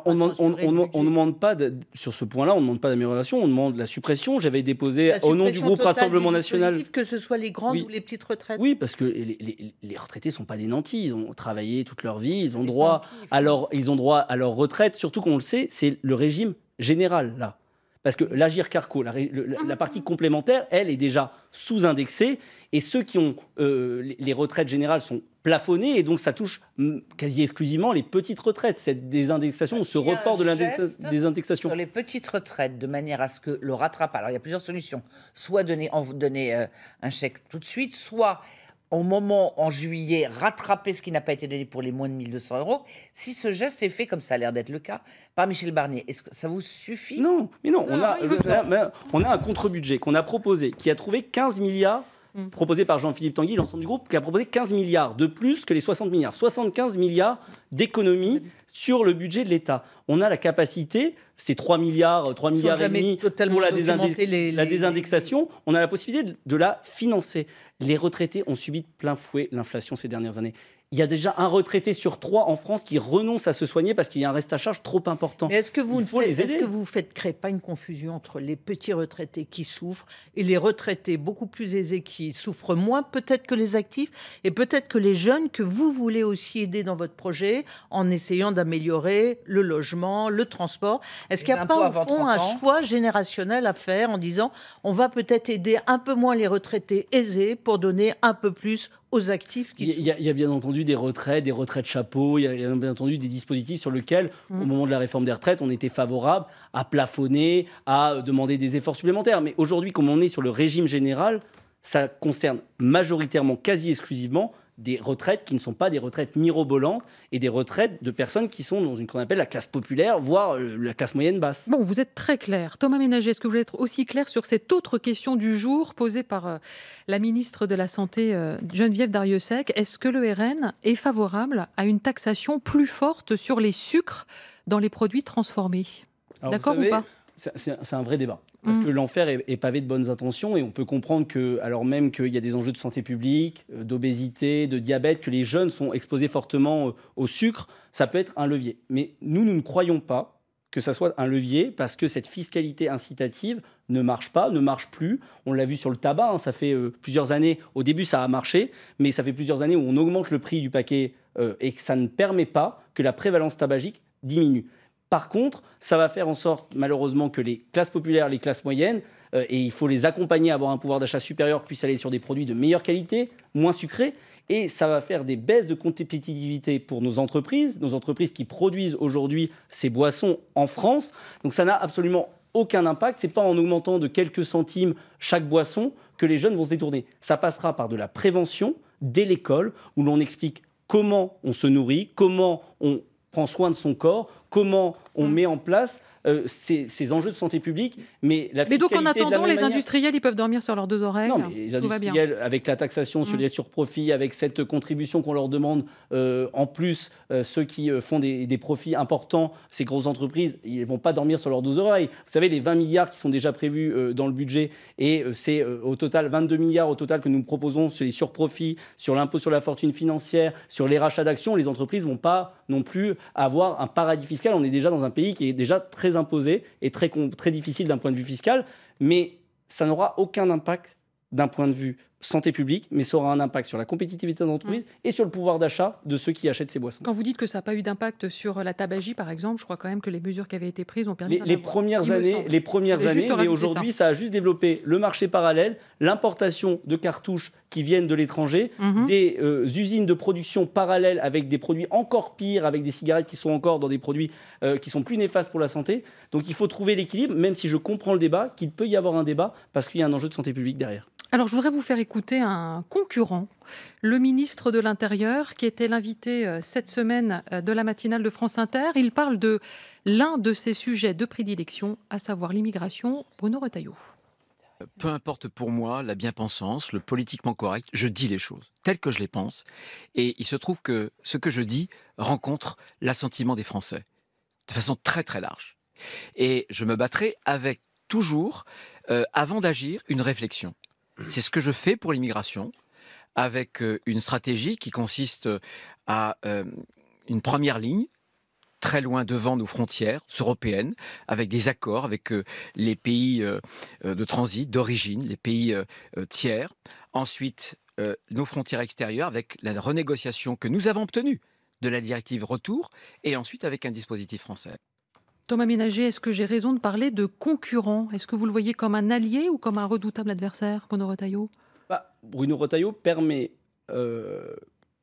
on ne demande pas, sur ce point-là, on ne demande pas d'amélioration, on demande la suppression. J'avais déposé au nom du groupe Rassemblement National. Que ce soit les grandes ou les petites retraites. Oui, parce que les, retraités ne sont pas des nantis. Ils ont travaillé toute leur vie, ils ont, droit à leur, ils ont droit à leur retraite. Surtout qu'on le sait, c'est le régime général, là. Parce que l'agir carco, la, partie complémentaire, elle est déjà sous-indexée. Et ceux qui ont. Euh, les retraites générales sont plafonné et donc ça touche mm, quasi exclusivement les petites retraites, cette désindexation, ce report de la désindexation. Sur les petites retraites, de manière à ce que le rattrape. alors il y a plusieurs solutions, soit donner, en donner euh, un chèque tout de suite, soit au moment en juillet rattraper ce qui n'a pas été donné pour les moins de 1200 euros, si ce geste est fait comme ça a l'air d'être le cas par Michel Barnier, est-ce que ça vous suffit Non, mais non, on, a, on, a, on a un contre-budget qu'on a proposé qui a trouvé 15 milliards Mm. proposé par Jean-Philippe Tanguy, l'ensemble du groupe, qui a proposé 15 milliards de plus que les 60 milliards. 75 milliards d'économies sur le budget de l'État. On a la capacité, ces 3 milliards, 3 milliards et demi pour la, désindexation, on a la possibilité de la financer. Les retraités ont subi de plein fouet l'inflation ces dernières années il y a déjà un retraité sur trois en France qui renonce à se soigner parce qu'il y a un reste à charge trop important. Est-ce que vous ne est faites créer pas une confusion entre les petits retraités qui souffrent et les retraités beaucoup plus aisés qui souffrent moins, peut-être que les actifs et peut-être que les jeunes que vous voulez aussi aider dans votre projet en essayant d'améliorer le logement, le transport. Est-ce qu'il n'y a pas au fond un choix générationnel à faire en disant on va peut-être aider un peu moins les retraités aisés pour donner un peu plus actifs il y, a, bien entendu des retraites des retraites de il y, il y a bien entendu des dispositifs sur lesquels, mm. au moment de la réforme des retraites, on était favorable à plafonner, à euh, demander des efforts supplémentaires. Mais aujourd'hui, comme on est sur le régime général, ça concerne majoritairement, quasi exclusivement, des retraites qui ne sont pas des retraites mirobolantes et des retraites de personnes qui sont dans une qu'on appelle la classe populaire, voire euh, la classe moyenne basse. Bon, vous êtes très clair. Thomas Ménager, est-ce que vous voulez être aussi clair sur cette autre question du jour posée par euh, la ministre de la Santé euh, Geneviève Dariussec Est-ce que le RN est favorable à une taxation plus forte sur les sucres dans les produits transformés D'accord ou pas c'est un vrai débat. Mm. Parce que l'enfer est, pavé de bonnes intentions et on peut comprendre que, alors même qu'il y a des enjeux de santé publique, euh, d'obésité, de diabète, que les jeunes sont exposés fortement euh, au sucre, ça peut être un levier. Mais nous, nous ne croyons pas que ça soit un levier parce que cette fiscalité incitative ne marche pas, ne marche plus. On l'a vu sur le tabac, hein, ça fait euh, plusieurs années, au début ça a marché, mais ça fait plusieurs années où on augmente le prix du paquet et que ça ne permet pas que la prévalence tabagique diminue. Par contre, ça va faire en sorte, malheureusement, que les classes populaires, les classes moyennes, euh, et il faut les accompagner à avoir un pouvoir d'achat supérieur, puissent aller sur des produits de meilleure qualité, moins sucrés. Et ça va faire des baisses de compétitivité pour nos entreprises, nos entreprises qui produisent aujourd'hui ces boissons en France. Donc ça n'a absolument aucun impact. C'est pas en augmentant de quelques centimes chaque boisson que les jeunes vont se détourner. Ça passera par de la prévention dès l'école, où l'on explique comment on se nourrit, comment on prend soin de son corps, comment on mm. met en place euh, ces, enjeux de santé publique, mais la Mais donc en attendant, les industriels, ils peuvent dormir sur leurs deux oreilles. Non, hein. mais les industriels, avec la taxation sur mmh. les surprofits, avec cette contribution qu'on leur demande euh, en plus, euh, ceux qui font des, des, profits importants, ces grosses entreprises, ils ne vont pas dormir sur leurs deux oreilles. Vous savez, les 20 milliards qui sont déjà prévus dans le budget, et c'est au total 22 milliards au total que nous proposons sur les surprofits, sur l'impôt sur la fortune financière, sur les rachats d'actions, les entreprises ne vont pas non plus avoir un paradis fiscal. On est déjà dans un pays qui est déjà très très et très, très difficile d'un point de vue fiscal, mais ça n'aura aucun impact d'un point de vue santé publique, mais ça aura un impact sur la compétitivité d'entreprise mmh. et sur le pouvoir d'achat de ceux qui achètent ces boissons. Quand vous dites que ça n'a pas eu d'impact sur la tabagie, par exemple, je crois quand même que les mesures qui avaient été prises ont permis... Les, les premières années, les premières années, et aujourd'hui, ça. a juste développé le marché parallèle, l'importation de cartouches qui viennent de l'étranger, mmh. des euh, usines de production parallèles avec des produits encore pires, avec des cigarettes qui sont encore dans des produits euh, qui sont plus néfastes pour la santé. Donc il faut trouver l'équilibre, même si je comprends le débat, qu'il peut y avoir un débat parce qu'il y a un enjeu de santé publique derrière. Alors, je voudrais vous faire écouter un concurrent, le ministre de l'Intérieur, qui était l'invité euh, cette semaine euh, de la matinale de France Inter. Il parle de l'un de ses sujets de prédilection, à savoir l'immigration. Bruno Retailleau. Peu importe pour moi la bien-pensance, le politiquement correct, je dis les choses telles que je les pense. Et il se trouve que ce que je dis rencontre l'assentiment des Français de façon très très large. Et je me battrai avec toujours, euh, avant d'agir, une réflexion. C'est ce que je fais pour l'immigration, avec euh, une stratégie qui consiste euh, à euh, une première ligne très loin devant nos frontières européennes, avec des accords avec les pays de transit, d'origine, les pays tiers. Ensuite, nos frontières extérieures, avec la renégociation que nous avons obtenue de la directive retour, et ensuite avec un dispositif français. Thomas Ménager, est-ce que j'ai raison de parler de concurrent Est-ce que vous le voyez comme un allié ou comme un redoutable adversaire, Bruno Retailleau bah, Bruno Retailleau permet euh,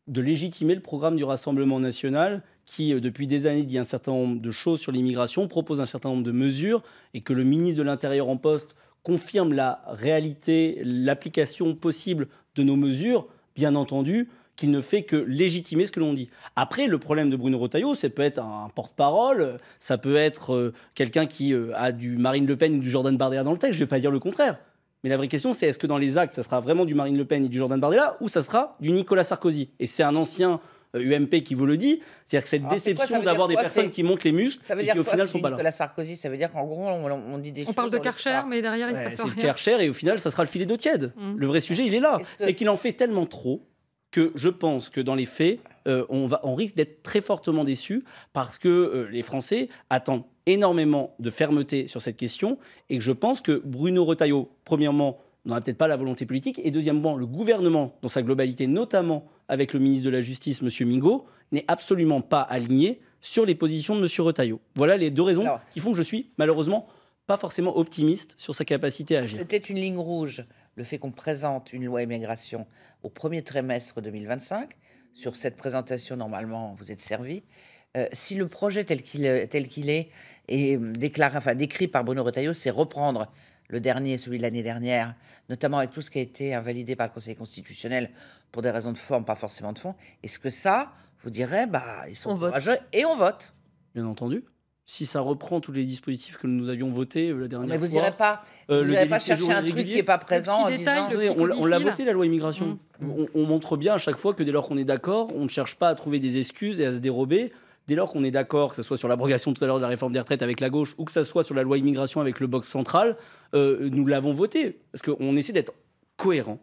de légitimer le programme du Rassemblement national qui, euh, depuis des années, dit un certain nombre de choses sur l'immigration, propose un certain nombre de mesures et que le ministre de l'Intérieur en poste confirme la réalité, l'application possible de nos mesures, bien entendu, qu'il ne fait que légitimer ce que l'on dit. Après, le problème de Bruno Rotaillot, ça peut être un porte-parole, ça peut être euh, quelqu'un qui euh, a du Marine Le Pen ou du Jordan Bardella dans le texte, je ne vais pas dire le contraire. Mais la vraie question, c'est est-ce que dans les actes, ça sera vraiment du Marine Le Pen et du Jordan Bardella ou ça sera du Nicolas Sarkozy Et c'est un ancien UMP euh, qui vous le dit. C'est-à-dire que cette déception d'avoir des personnes qui montent les muscles ça veut et qui au final ne sont pas là. Nicolas Sarkozy, ça veut dire qu'en gros on, dit des choses. on parle de Karcher, mais derrière il il se passe rien. C'est Karcher et au final ça sera le filet d'eau tiède. Mmh. Le vrai sujet il est là, c'est qu'il en fait tellement trop que je pense que dans les faits, euh, on, va, on risque d'être très fortement déçu parce que euh, les Français attendent énormément de fermeté sur cette question et que je pense que Bruno Retailleau, premièrement, n'en peut-être pas la volonté politique et deuxièmement, le gouvernement dans sa globalité, notamment avec le ministre de la Justice, M. Mingot, n'est absolument pas aligné sur les positions de M. Retailleau. Voilà les deux raisons qui font que je suis malheureusement pas forcément optimiste sur sa capacité à agir. C'était une ligne rouge le fait qu'on présente une loi immigration au premier trimestre 2025, sur cette présentation, normalement, vous êtes servi. Euh, si le projet tel qu'il euh, qu'il est, est euh, déclaré, enfin, décrit par Bruno Retailleau, c'est reprendre le dernier, celui de l'année dernière, notamment avec tout ce qui a été invalidé par le Conseil constitutionnel pour des raisons de forme, pas forcément de fond, est-ce que ça, vous direz, bah, ils sont courageux et on vote Bien entendu si ça reprend tous les dispositifs que nous avions votés euh, la dernière mais vous fois. pas, euh, vous pas chercher un truc qui n'est pas présent en On, l'a voté, la loi immigration. Mmh. On, montre bien à chaque fois que dès lors qu'on est d'accord, on ne cherche pas à trouver des excuses et à se dérober. Dès lors qu'on est d'accord, que ce soit sur l'abrogation tout à l'heure de la réforme des retraites avec la gauche ou que ce soit sur la loi immigration avec le box central, euh, nous l'avons voté. Parce qu'on essaie d'être cohérent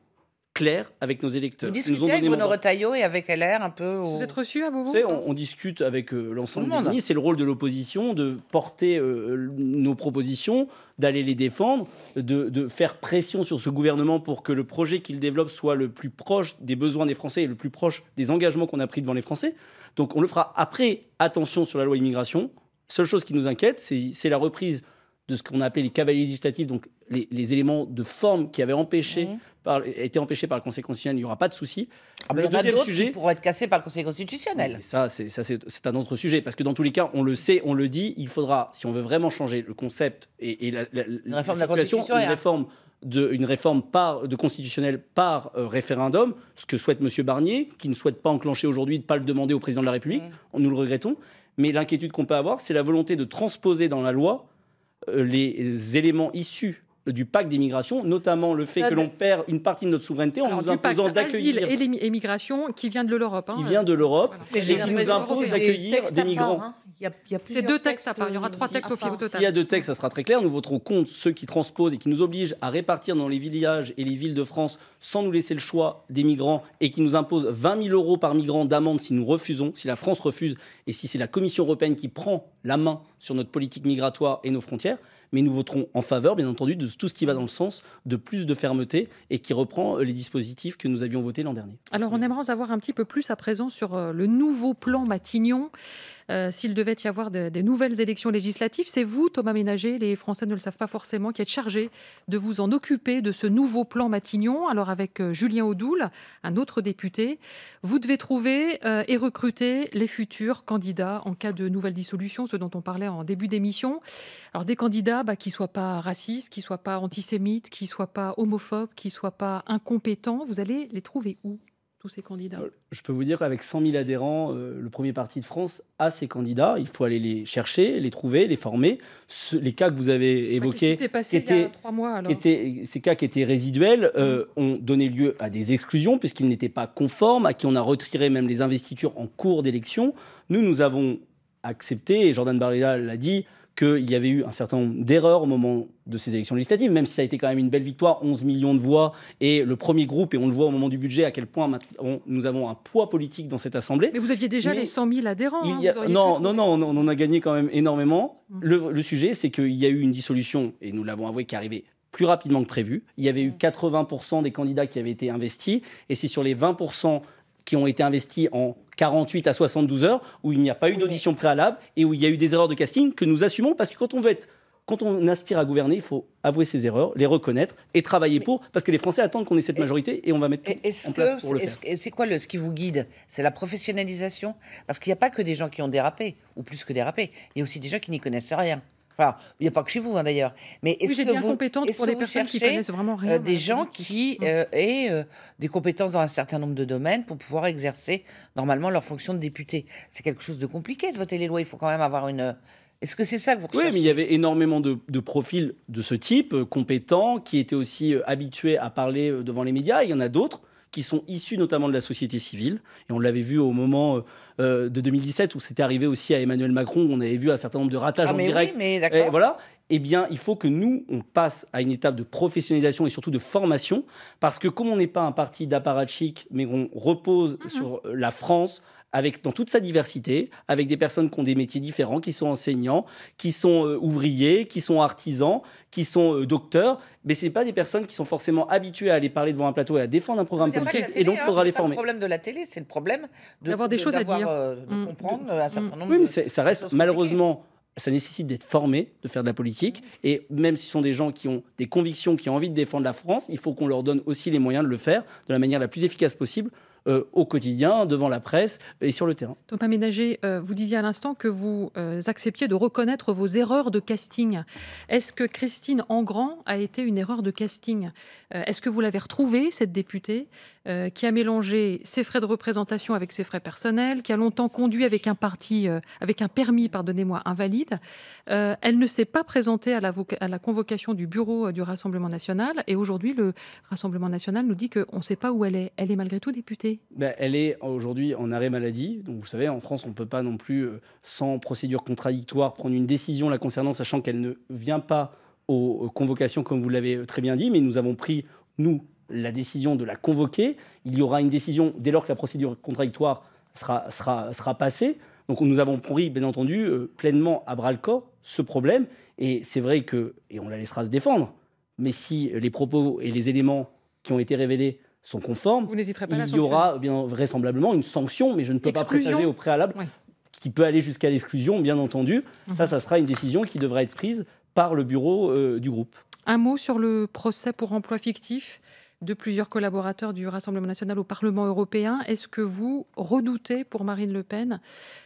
avec nos électeurs. Vous discutez avec Bruno Retailleau et avec LR un peu Vous êtes reçu à Beauvau on, discute avec euh, l'ensemble des C'est le rôle de l'opposition de porter euh, nos propositions, d'aller les défendre, de, de, faire pression sur ce gouvernement pour que le projet qu'il développe soit le plus proche des besoins des Français et le plus proche des engagements qu'on a pris devant les Français. Donc on le fera après. Attention sur la loi immigration. Seule chose qui nous inquiète, c'est la reprise de ce qu'on a appelé les cavaliers législatifs, donc les, éléments de forme qui avaient empêché par, été empêchés par le Conseil constitutionnel, il n'y aura pas de souci. Ah, le deuxième sujet pourrait être cassé par le Conseil constitutionnel. ça, c'est un autre sujet, parce que dans tous les cas, on le sait, on le dit, il faudra, si on veut vraiment changer le concept et, la, une réforme situation, de la Constitution, une réforme. De, une réforme par, de constitutionnelle par euh, référendum, ce que souhaite M. Barnier, qui ne souhaite pas enclencher aujourd'hui, de ne pas le demander au président de la République, on mm. nous le regrettons, mais l'inquiétude qu'on peut avoir, c'est la volonté de transposer dans la loi euh, les euh, éléments issus du pacte d'immigration, notamment le fait que l'on perd une partie de notre souveraineté en nous imposant d'accueillir. et l'immigration qui vient de l'Europe. Hein, qui vient de l'europe euh, et, qui nous impose d'accueillir des, migrants. Hein y y a C'est deux textes, à part. Il y aura trois textes au ah, total. S'il y a deux textes, ça sera très clair. Nous voterons contre ceux qui transposent et qui nous obligent à répartir dans les villages et les villes de France sans nous laisser le choix des migrants et qui nous imposent 20 000 euros par migrant d'amende si nous refusons, si la France refuse et si c'est la Commission européenne qui prend la main sur notre politique migratoire et nos frontières mais nous voterons en faveur, bien entendu, de tout ce qui va dans le sens de plus de fermeté et qui reprend euh, les dispositifs que nous avions votés l'an dernier. Alors, on aimerait en savoir un petit peu plus à présent sur euh, le nouveau plan Matignon. Euh, s'il devait y avoir des nouvelles élections législatives, c'est vous, Thomas Ménager, les Français ne le savent pas forcément, qui êtes chargé de vous en occuper de ce nouveau plan Matignon. Alors, avec Julien Audoul, un autre député, vous devez trouver et recruter les futurs candidats en cas de nouvelle dissolution, ce dont on parlait en début d'émission. Alors, des candidats qui bah, ne soit pas raciste, qui ne soit pas antisémite, qui ne soit pas homophobe, qu'il ne soient pas incompétents vous allez les trouver où tous ces candidats euh, Je peux vous dire qu'avec 100 000 adhérents, euh, le premier parti de France a ses candidats. Il faut aller les chercher, les trouver, les former. les cas que vous avez évoqués, s'est passé il y a trois mois, alors ces cas qui étaient résiduels, euh, hum. ont donné lieu à des exclusions puisqu'ils n'étaient pas conformes, à qui on a retiré même les investitures en cours d'élection. Nous, nous avons accepté, et Jordan Barilla l'a dit, qu'il y avait eu un certain nombre d'erreurs au moment de ces élections législatives, même si ça a été quand même une belle victoire, 11 millions de voix, et le premier groupe, et on le voit au moment du budget, à quel point nous avons un poids politique dans cette Assemblée. Mais vous aviez déjà les 100 000 adhérents. Hein, non, non, non, on en a gagné quand même énormément. Mm. Le, le sujet, c'est qu'il y a eu une dissolution, et nous l'avons avoué, qui arrivait plus rapidement que prévu. Il y avait eu 80% mm. des candidats qui avaient été investis, et c'est sur les 20% qui ont été investis en 48 à 72 heures, où il n'y a pas eu d'audition préalable et où il y a eu des erreurs de casting que nous assumons parce que quand on veut quand on aspire à gouverner, il faut avouer ses erreurs, les reconnaître et travailler pour, parce que les Français attendent qu'on ait cette majorité et on va mettre tout en place pour le faire. C'est quoi le, ce qui vous guide C'est la professionnalisation Parce qu'il n'y a pas que des gens qui ont dérapé, ou plus que dérapé, il y a aussi des gens qui n'y connaissent rien il n'y a pas que chez vous, hein, d'ailleurs. Mais est-ce que vous, compétente pour des personnes qui connaissent vraiment euh, rien Des euh, gens qui euh, aient des compétences dans un certain nombre de domaines pour pouvoir exercer normalement leur fonction de député. C'est quelque chose de compliqué de voter les lois. Il faut quand même avoir une. Est-ce que c'est ça que vous recherchez Oui, mais il y avait énormément de, de profils de ce type, compétents, qui étaient aussi habitués à parler devant les médias. Il y en a d'autres qui sont issus notamment de la société civile. Et on l'avait vu au moment euh, euh, de 2017 où c'était arrivé aussi à Emmanuel Macron, on avait vu un certain nombre de ratages ah, en direct. et voilà. Eh bien, il faut que nous, on passe à une étape de professionnalisation et surtout de formation, parce que comme on n'est pas un parti d'apparat chic, mais qu'on repose mhm. sur euh, la France, dans toute sa diversité, avec des personnes qui ont des métiers différents, qui sont enseignants, qui sont euh, ouvriers, qui sont artisans, qui sont euh, docteurs, mais ce n'est pas des personnes qui sont forcément habituées à aller parler devant un plateau et à défendre un programme politique, et donc il faudra hein, les former. le problème de la télé, c'est le problème d'avoir des choses à dire, euh, de mm. comprendre un mm. certain nombre oui, mais ça reste malheureusement ça nécessite d'être formé, de faire de la politique. Mm. Et même si ce sont des gens qui ont des convictions, qui ont envie de défendre la France, il faut qu'on leur donne aussi les moyens de le faire de la manière la plus efficace possible euh, au quotidien, devant la presse et sur le terrain. Thomas Ménager, euh, vous disiez à l'instant que vous euh, acceptiez de reconnaître vos erreurs de casting. Est-ce que Christine Engrand a été une erreur de casting Est-ce que vous l'avez retrouvée, cette députée euh, qui a mélangé ses frais de représentation avec ses frais personnels, qui a longtemps conduit avec un parti, euh, avec un permis, pardonnez-moi, invalide. Euh, elle ne s'est pas présentée à la, convocation du bureau du Rassemblement national. Et aujourd'hui, le Rassemblement national nous dit qu'on ne sait pas où elle est. Elle est malgré tout députée. Ben, elle est aujourd'hui en arrêt maladie. Donc vous savez, en France, on ne peut pas non plus, sans procédure contradictoire, prendre une décision la concernant, sachant qu'elle ne vient pas aux convocations, comme vous l'avez très bien dit, mais nous avons pris, nous, la décision de la convoquer. Il y aura une décision dès lors que la procédure contradictoire sera, sera, sera passée. Donc nous avons pris, bien entendu, euh, pleinement à bras le corps ce problème. Et c'est vrai que, et on la laissera se défendre, mais si les propos et les éléments qui ont été révélés sont conformes, il y aura bien vraisemblablement une sanction, mais je ne peux pas présager au préalable, qui peut aller jusqu'à l'exclusion, bien entendu. Mhm. Ça, ça sera une décision qui devra être prise par le bureau euh, du groupe. Un mot sur le procès pour emploi fictif de plusieurs collaborateurs du Rassemblement national au Parlement européen. Est-ce que vous redoutez pour Marine Le Pen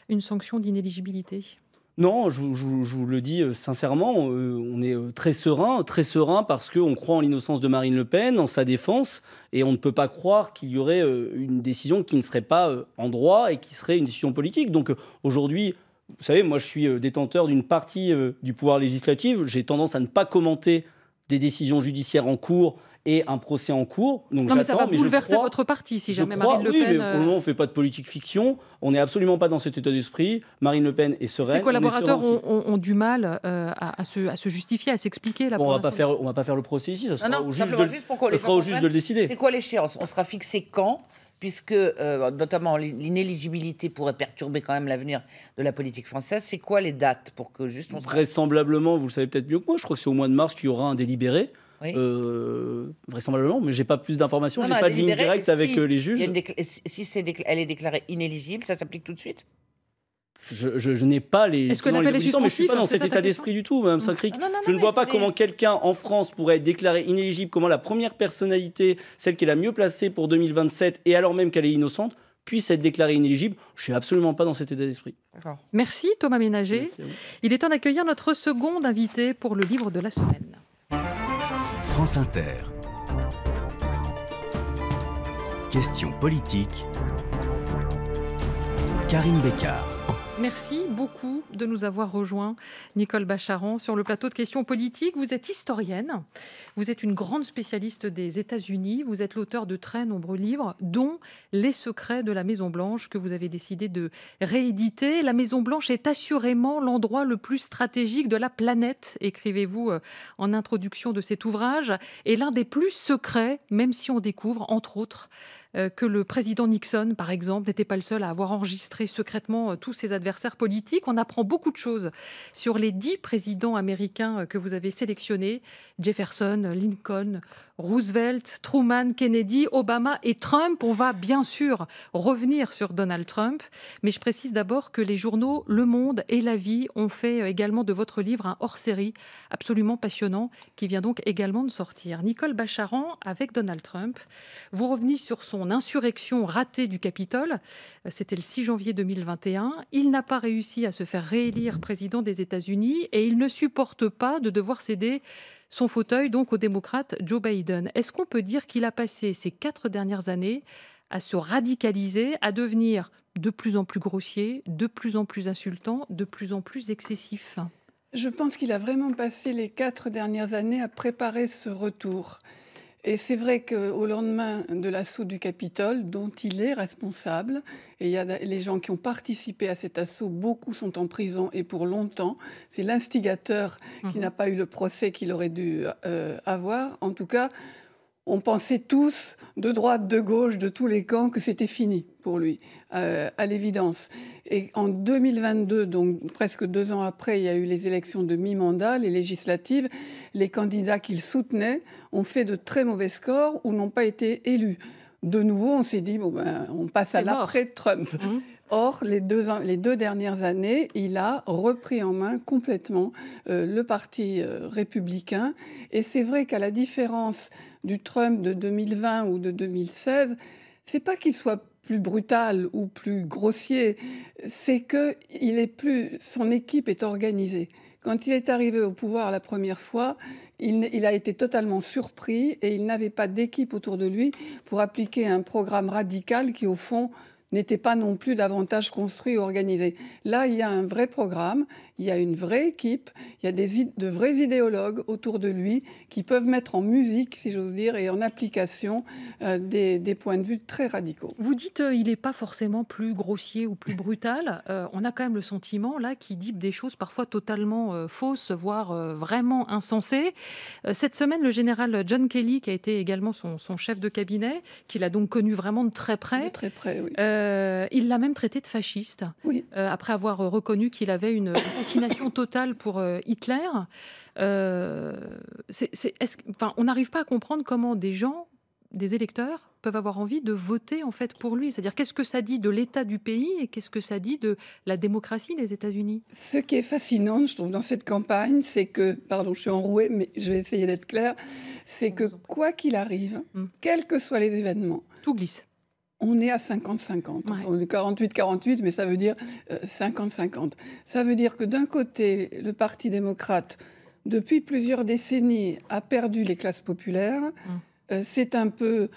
une sanction d'inéligibilité non, je, vous le dis euh, sincèrement, euh, on est euh, très serein, très serein parce qu'on croit en l'innocence de Marine Le Pen, en sa défense, et on ne peut pas croire qu'il y aurait une décision qui ne serait pas en droit et qui serait une décision politique. Donc aujourd'hui, vous savez, moi je suis détenteur d'une partie du pouvoir législatif, j'ai tendance à ne pas commenter des décisions judiciaires en cours et un procès en cours. Donc non, mais ça va bouleverser votre parti si jamais Marine Le Pen. Oui, mais pour le euh, moment, on ne fait pas de politique fiction. On n'est absolument pas dans cet état d'esprit. Marine Le Pen est sereine. Ses collaborateurs ont, du mal euh, à, à, se, à, se, justifier, à s'expliquer. Bon, on ne va, va pas faire le procès ici. Ça sera au juge, de, juste sera au de le décider. C'est quoi l'échéance On sera fixé quand puisque euh, notamment l'inéligibilité pourrait perturber quand même l'avenir de la politique française. C'est quoi les dates pour que juste on Vraisemblablement, vous le savez peut-être mieux que moi, je crois que c'est au mois de mars qu'il y aura un délibéré. Euh, vraisemblablement, mais j'ai pas plus d'informations, j'ai pas de ligne directe avec euh, les juges. Si elle est déclarée inéligible, ça s'applique tout de suite je, n'ai pas les. Est-ce que suis pas dans cet état d'esprit du tout, même ah, saint ah, Je ne vois pas comment quelqu'un en France pourrait être déclaré inéligible. Comment la première personnalité, celle qui est la mieux placée pour 2027, et alors même qu'elle est innocente, puisse être déclarée inéligible. Je suis absolument pas dans cet état d'esprit. Merci Thomas Ménager. Il est temps d'accueillir notre seconde invité pour le livre de la semaine. France Inter. Question politique. Karine Bécard. Merci beaucoup de nous avoir rejoints, Nicole Bacharan, sur le plateau de questions politiques. Vous êtes historienne, vous êtes une grande spécialiste des États-Unis, vous êtes l'auteur de très nombreux livres, dont Les secrets de la Maison-Blanche, que vous avez décidé de rééditer. La Maison-Blanche est assurément l'endroit le plus stratégique de la planète, écrivez-vous euh, en introduction de cet ouvrage, et l'un des plus secrets, même si on découvre, entre autres, euh, que le président Nixon, par exemple, n'était pas le seul à avoir enregistré secrètement euh, tous ses adversaires politiques. On apprend beaucoup de choses sur les dix présidents américains euh, que vous avez sélectionnés, Jefferson, Lincoln, Roosevelt, Truman, Kennedy, Obama et Trump. On va bien sûr revenir sur Donald Trump, mais je précise d'abord que les journaux Le Monde et La Vie ont fait également de votre livre un hors-série absolument passionnant qui vient donc également de sortir. Nicole Bacharan, avec Donald Trump, vous revenez sur son insurrection ratée du Capitole, euh, c'était le 6 janvier 2021, il n'a pas réussi à se faire réélire président des États-Unis et il ne supporte pas de devoir céder son fauteuil donc au démocrate Joe Biden. Est-ce qu'on peut dire qu'il a passé ces quatre dernières années à se radicaliser, à devenir de plus en plus grossier, de plus en plus insultant, de plus en plus excessif Je pense qu'il a vraiment passé les quatre dernières années à préparer ce retour. Et c'est vrai qu'au lendemain de l'assaut du Capitole, dont il est responsable, et il y a les gens qui ont participé à cet assaut, beaucoup sont en prison et pour longtemps. C'est l'instigateur qui mhm. n'a pas eu le procès qu'il aurait dû euh, avoir. En tout cas, on pensait tous, de droite, de gauche, de tous les camps, que c'était fini pour lui, euh, à l'évidence. Et en 2022, donc presque deux ans après, il y a eu les élections de mi-mandat, les législatives. Les candidats qu'il soutenait ont fait de très mauvais scores ou n'ont pas été élus. De nouveau, on s'est dit, bon ben, on passe à l'après-Trump. Mmh. Or, les deux, les deux dernières années, il a repris en main complètement euh, le parti euh, républicain. Et c'est vrai qu'à la différence du Trump de 2020 ou de 2016, c'est pas qu'il soit plus brutal ou plus grossier, c'est que il est plus, son équipe est organisée. Quand il est arrivé au pouvoir la première fois, il a été totalement surpris et il n'avait pas d'équipe autour de lui pour appliquer un programme radical qui, au fond, n'était pas non plus davantage construit ou organisé. Là, il y a un vrai programme il y a une vraie équipe, il y a des, de vrais idéologues autour de lui qui peuvent mettre en musique, si j'ose dire, et en application euh, des, des, points de vue très radicaux. Vous dites qu'il euh, il n'est pas forcément plus grossier ou plus brutal. Euh, on a quand même le sentiment là qu'il dit des choses parfois totalement fausses, voire vraiment insensées. cette semaine, le général John Kelly, qui a été également son, son chef de cabinet, qu'il a donc connu vraiment de très près, très près il l'a même traité de fasciste, après avoir reconnu qu'il avait une fascination totale pour euh, Hitler. Euh, on n'arrive pas à comprendre comment des gens, des électeurs, peuvent avoir envie de voter en fait pour lui. C'est-à-dire qu'est-ce que ça dit de l'état du pays et qu'est-ce que ça dit de la démocratie des États-Unis Ce qui est fascinant, je trouve, dans cette campagne, c'est que, pardon, je suis enrouée, mais je vais essayer d'être claire, c'est que quoi qu'il arrive, hum. quels que soient les événements, tout glisse on est à 50-50. On est 48-48, mais ça veut dire 50-50. Euh, ça veut dire que d'un côté, le Parti démocrate, depuis plusieurs décennies, a perdu les classes populaires. Hum. Euh, c'est un peu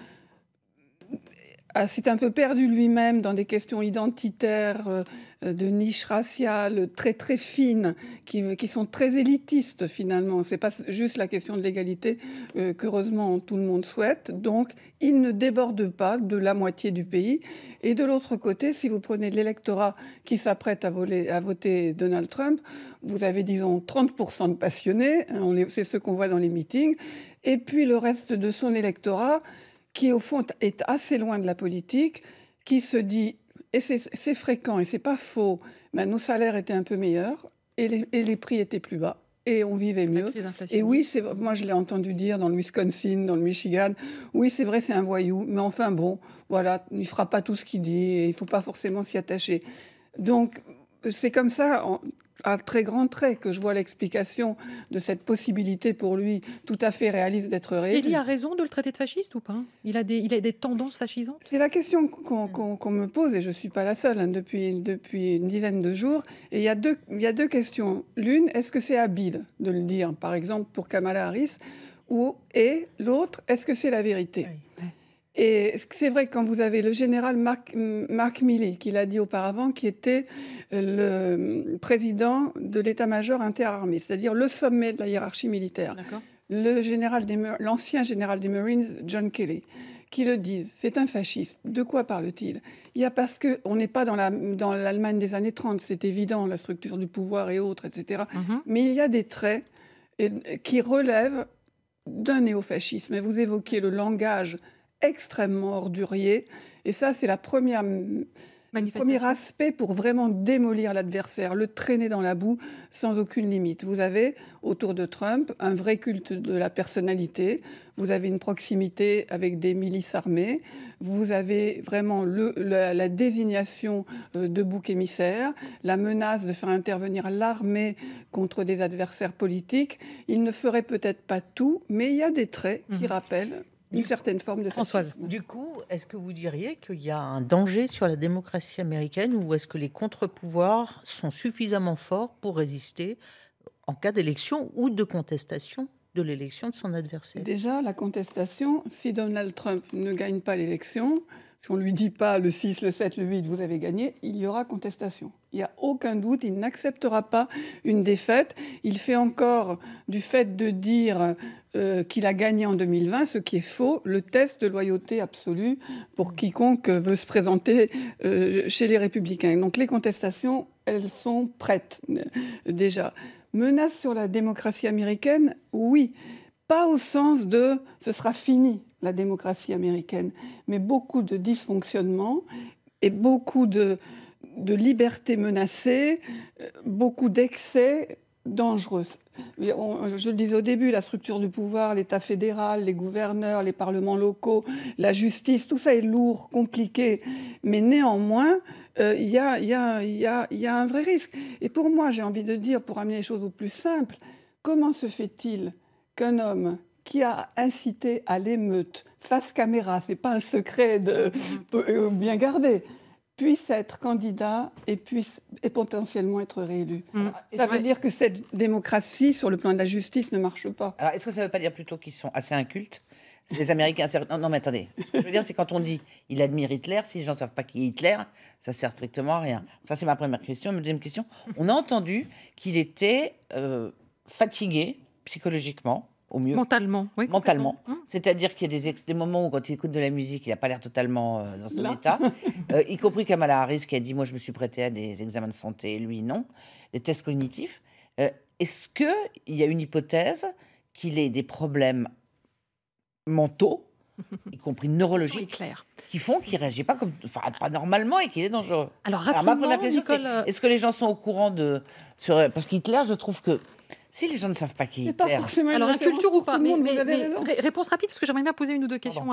c'est ah, un peu perdu lui-même dans des questions identitaires, euh, euh, de niche raciale très très fines, qui, sont très élitistes finalement. C'est pas juste la question de l'égalité euh, qu'heureusement tout le monde souhaite. Donc il ne déborde pas de la moitié du pays. Et de l'autre côté, si vous prenez l'électorat qui s'apprête à, à, voter Donald Trump, vous avez disons 30% de passionnés, hein, c'est ce qu'on voit dans les meetings, et puis le reste de son électorat qui au fond est assez loin de la politique, qui se dit, et c'est fréquent et c'est pas faux, mais ben, nos salaires étaient un peu meilleurs et les, prix étaient plus bas et on vivait mieux. Et oui, c'est moi je l'ai entendu dire dans le Wisconsin, dans le Michigan, oui c'est vrai c'est un voyou, mais enfin bon, voilà, il fera pas tout ce qu'il dit et il faut pas forcément s'y attacher. Donc c'est comme ça un très grand trait que je vois l'explication de cette possibilité pour lui tout à fait réaliste d'être réel. il a raison de le traiter de fasciste ou pas il a, des, il a des tendances fascisantes C'est la question qu'on me pose et je ne suis pas la seule hein, depuis, depuis une dizaine de jours. Et il y a deux, il y a deux questions. L'une, est-ce que c'est habile de le dire, par exemple pour Kamala Harris ou, Et l'autre, est-ce que c'est la vérité et c'est vrai que quand vous avez le général Mark Milley, qui l'a dit auparavant, qui était euh, le président de l'état-major interarmé, c'est-à-dire le sommet de la hiérarchie militaire, le général l'ancien général des Marines, John Kelly, qui le disent, c'est un fasciste. De quoi parle-t-il Il y a parce qu'on n'est pas dans l'Allemagne la, dans des années 30, c'est évident, la structure du pouvoir et autres, etc. Mm-hmm. Mais il y a des traits qui relèvent d'un néofascisme. Et vous évoquiez le langage extrêmement ordurier. Et ça, c'est la première Premier aspect pour vraiment démolir l'adversaire, le traîner dans la boue sans aucune limite. Vous avez autour de Trump un vrai culte de la personnalité, vous avez une proximité avec des milices armées, vous avez vraiment la, désignation euh, de bouc émissaire, la menace de faire intervenir l'armée contre des adversaires politiques. Il ne ferait peut-être pas tout, mais il y a des traits qui mhm. rappellent une certaine forme de Françoise. Du coup, est-ce que vous diriez qu'il y a un danger sur la démocratie américaine ou est-ce que les contre-pouvoirs sont suffisamment forts pour résister en cas d'élection ou de contestation de l'élection de son adversaire. Déjà, la contestation, si Donald Trump ne gagne pas l'élection, si on ne lui dit pas le 6, le 7, le 8, vous avez gagné, il y aura contestation. Il n'y a aucun doute, il n'acceptera pas une défaite. Il fait encore du fait de dire euh, qu'il a gagné en 2020, ce qui est faux, le test de loyauté absolue pour quiconque veut se présenter euh, chez les républicains. Donc les contestations, elles sont prêtes euh, déjà. Menace sur la démocratie américaine, oui. Pas au sens de ce sera fini la démocratie américaine, mais beaucoup de dysfonctionnements et beaucoup de, de libertés menacées, euh, beaucoup d'excès dangereux je le disais au début, la structure du pouvoir, l'État fédéral, les gouverneurs, les parlements locaux, la justice, tout ça est lourd, compliqué. Mais néanmoins, il y, a, un vrai risque. Et pour moi, j'ai envie de dire, pour amener les choses au plus simple, comment se fait-il qu'un homme qui a incité à l'émeute, face caméra, c'est pas un secret de, mm-hmm. euh, bien gardé, puissent être candidats et puisse et potentiellement être réélus. Mm. Ça veut dire que cette démocratie, sur le plan de la justice, ne marche pas. Alors, est-ce que ça ne veut pas dire plutôt qu'ils sont assez incultes les Américains. Non, mais attendez. je veux dire, c'est quand on dit il admire Hitler, si les gens ne savent pas qui est Hitler, ça sert strictement à rien. Ça, c'est ma première question. Ma deuxième question on a entendu qu'il était euh, fatigué psychologiquement Mentalement, oui. Mentalement. Mmh. C'est-à-dire qu'il y a des, des, moments où, quand il écoute de la musique, il n'a pas l'air totalement euh, dans son état. Euh, y compris Kamala Harris qui a dit Moi, je me suis prêté à des examens de santé, lui, non, des tests cognitifs. Euh, est-ce qu'il y a une hypothèse qu'il ait des problèmes mentaux, y compris neurologiques, qui font qu'il ne réagit pas, comme, pas normalement et qu'il est dangereux Alors, rapidement, Est-ce que les gens sont au courant de. Sur, parce qu'Hitler, je trouve que si les gens ne savent pas qui est pas forcément Alors, ou pas, réponse rapide, parce que j'aimerais bien poser une ou deux questions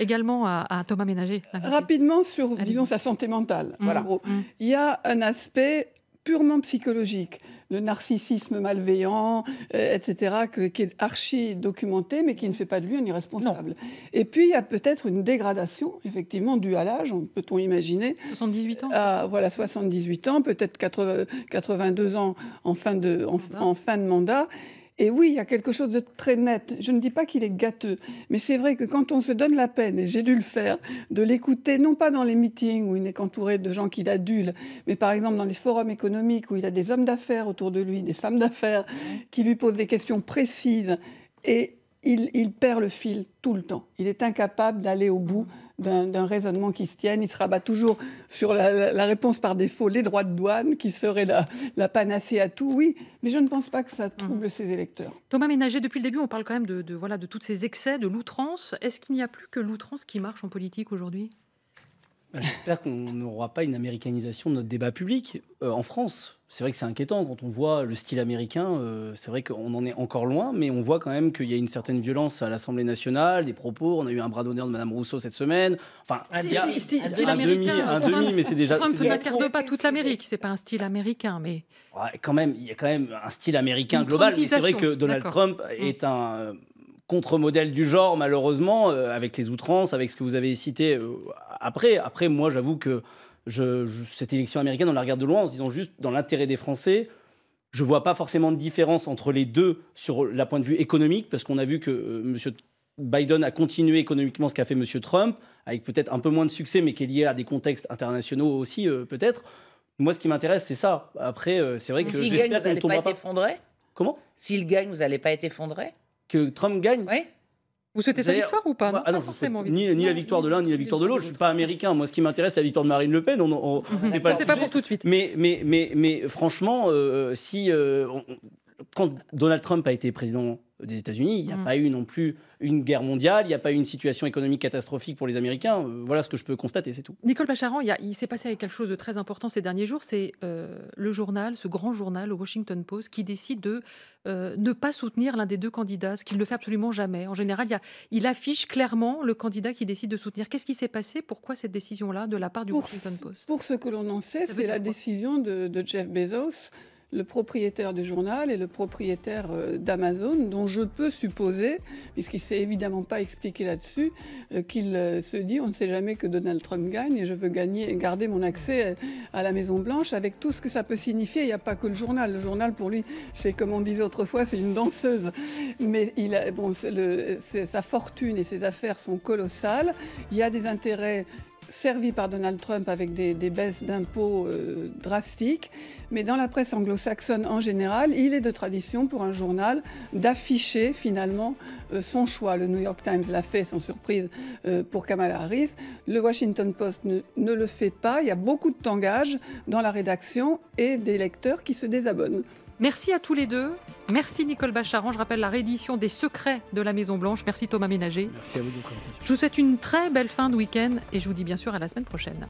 également à, Thomas Ménager. Rapidement sur, disons, sa santé mentale. Mmh. Voilà. Mmh. Il y a un aspect purement psychologique le narcissisme malveillant, euh, etc., qui est archi documenté, mais qui ne fait pas de lui un irresponsable. Et puis, il y a peut-être une dégradation, effectivement, due à l'âge, peut-on imaginer. 78 ans Voilà, 78 ans, peut-être 82 ans en en fin de mandat. Et oui, il y a quelque chose de très net. Je ne dis pas qu'il est gâteux, mais c'est vrai que quand on se donne la peine, et j'ai dû le faire, de l'écouter, non pas dans les meetings où il n'est qu'entouré de gens qu'il adule, mais par exemple dans les forums économiques où il a des hommes d'affaires autour de lui, des femmes d'affaires, qui lui posent des questions précises, et il, il, perd le fil tout le temps. Il est incapable d'aller au bout d'un raisonnement qui se tienne. Il se rabat toujours sur la, réponse par défaut, les droits de douane, qui seraient la, panacée à tout, oui, mais je ne pense pas que ça trouble ses mhm. électeurs. Thomas Ménager, depuis le début, on parle quand même de, voilà, de tous ces excès, de l'outrance. Est-ce qu'il n'y a plus que l'outrance qui marche en politique aujourd'hui bah, J'espère qu'on n'aura pas une américanisation de notre débat public euh, en France c'est vrai que c'est inquiétant quand on voit le style américain. Euh, c'est vrai qu'on en est encore loin, mais on voit quand même qu'il y a une certaine violence à l'Assemblée nationale, des propos. On a eu un bras d'honneur de Madame Rousseau cette semaine. Enfin, ah, un, demi, euh, mais c'est déjà. Trump pas toute l'Amérique. C'est pas un style américain, mais. quand même, il y a quand même un style américain global. C'est vrai que Donald Trump mm. est un euh, contre-modèle du genre, malheureusement, avec les outrances, avec ce que vous avez cité après. Après, moi, j'avoue que cette élection américaine, on la regarde de loin en se disant juste dans l'intérêt des Français. Je ne vois pas forcément de différence entre les deux sur la point de vue économique, parce qu'on a vu que euh, M. Biden a continué économiquement ce qu'a fait M. Trump, avec peut-être un peu moins de succès, mais qui est lié à des contextes internationaux aussi, euh, peut-être. Moi, ce qui m'intéresse, c'est ça. Après, euh, c'est vrai que j'espère qu'on ne pas. Être effondré Comment S'il gagne, vous n'allez pas être effondré Que Trump gagne Oui. Vous souhaitez sa victoire ou pas bah, ah Ni, la victoire de l'un, ni la victoire de l'autre. Je ne suis pas américain. Moi, ce qui m'intéresse, c'est la victoire de Marine Le Pen. On, mhm. c'est pas, pour tout de suite. Mais, franchement, euh, si. Euh, quand Donald Trump a été président des États-Unis. Il n'y a mm. pas eu non plus une guerre mondiale, il n'y a pas eu une situation économique catastrophique pour les Américains. Euh, voilà ce que je peux constater, c'est tout. Nicole Pacharan, il, s'est passé quelque chose de très important ces derniers jours. C'est euh, le journal, ce grand journal, le Washington Post, qui décide de euh, ne pas soutenir l'un des deux candidats, ce qu'il ne fait absolument jamais. En général, il, affiche clairement le candidat qui décide de soutenir. Qu'est-ce qui s'est passé Pourquoi cette décision-là de la part du Washington Post Pour ce que l'on en sait, c'est la décision de Jeff Bezos le propriétaire du journal et le propriétaire euh, d'Amazon, dont je peux supposer, puisqu'il ne s'est évidemment pas expliqué là-dessus, euh, qu'il euh, se dit on ne sait jamais que Donald Trump gagne et je veux gagner, garder mon accès à la Maison-Blanche avec tout ce que ça peut signifier. Il n'y a pas que le journal. Le journal, pour lui, c'est comme on disait autrefois, c'est une danseuse. Mais sa fortune et ses affaires sont colossales. Il y a des intérêts servi par Donald Trump avec des, baisses d'impôts euh, drastiques, mais dans la presse anglo-saxonne en général, il est de tradition pour un journal d'afficher finalement euh, son choix. Le New York Times l'a fait sans surprise euh, pour Kamala Harris, le Washington Post ne, le fait pas, il y a beaucoup de tangages dans la rédaction et des lecteurs qui se désabonnent. Merci à tous les deux. Merci Nicole Bacharan. Je rappelle la réédition des secrets de la Maison Blanche. Merci Thomas Ménager. Merci à vous de Je vous souhaite une très belle fin de week-end et je vous dis bien sûr à la semaine prochaine.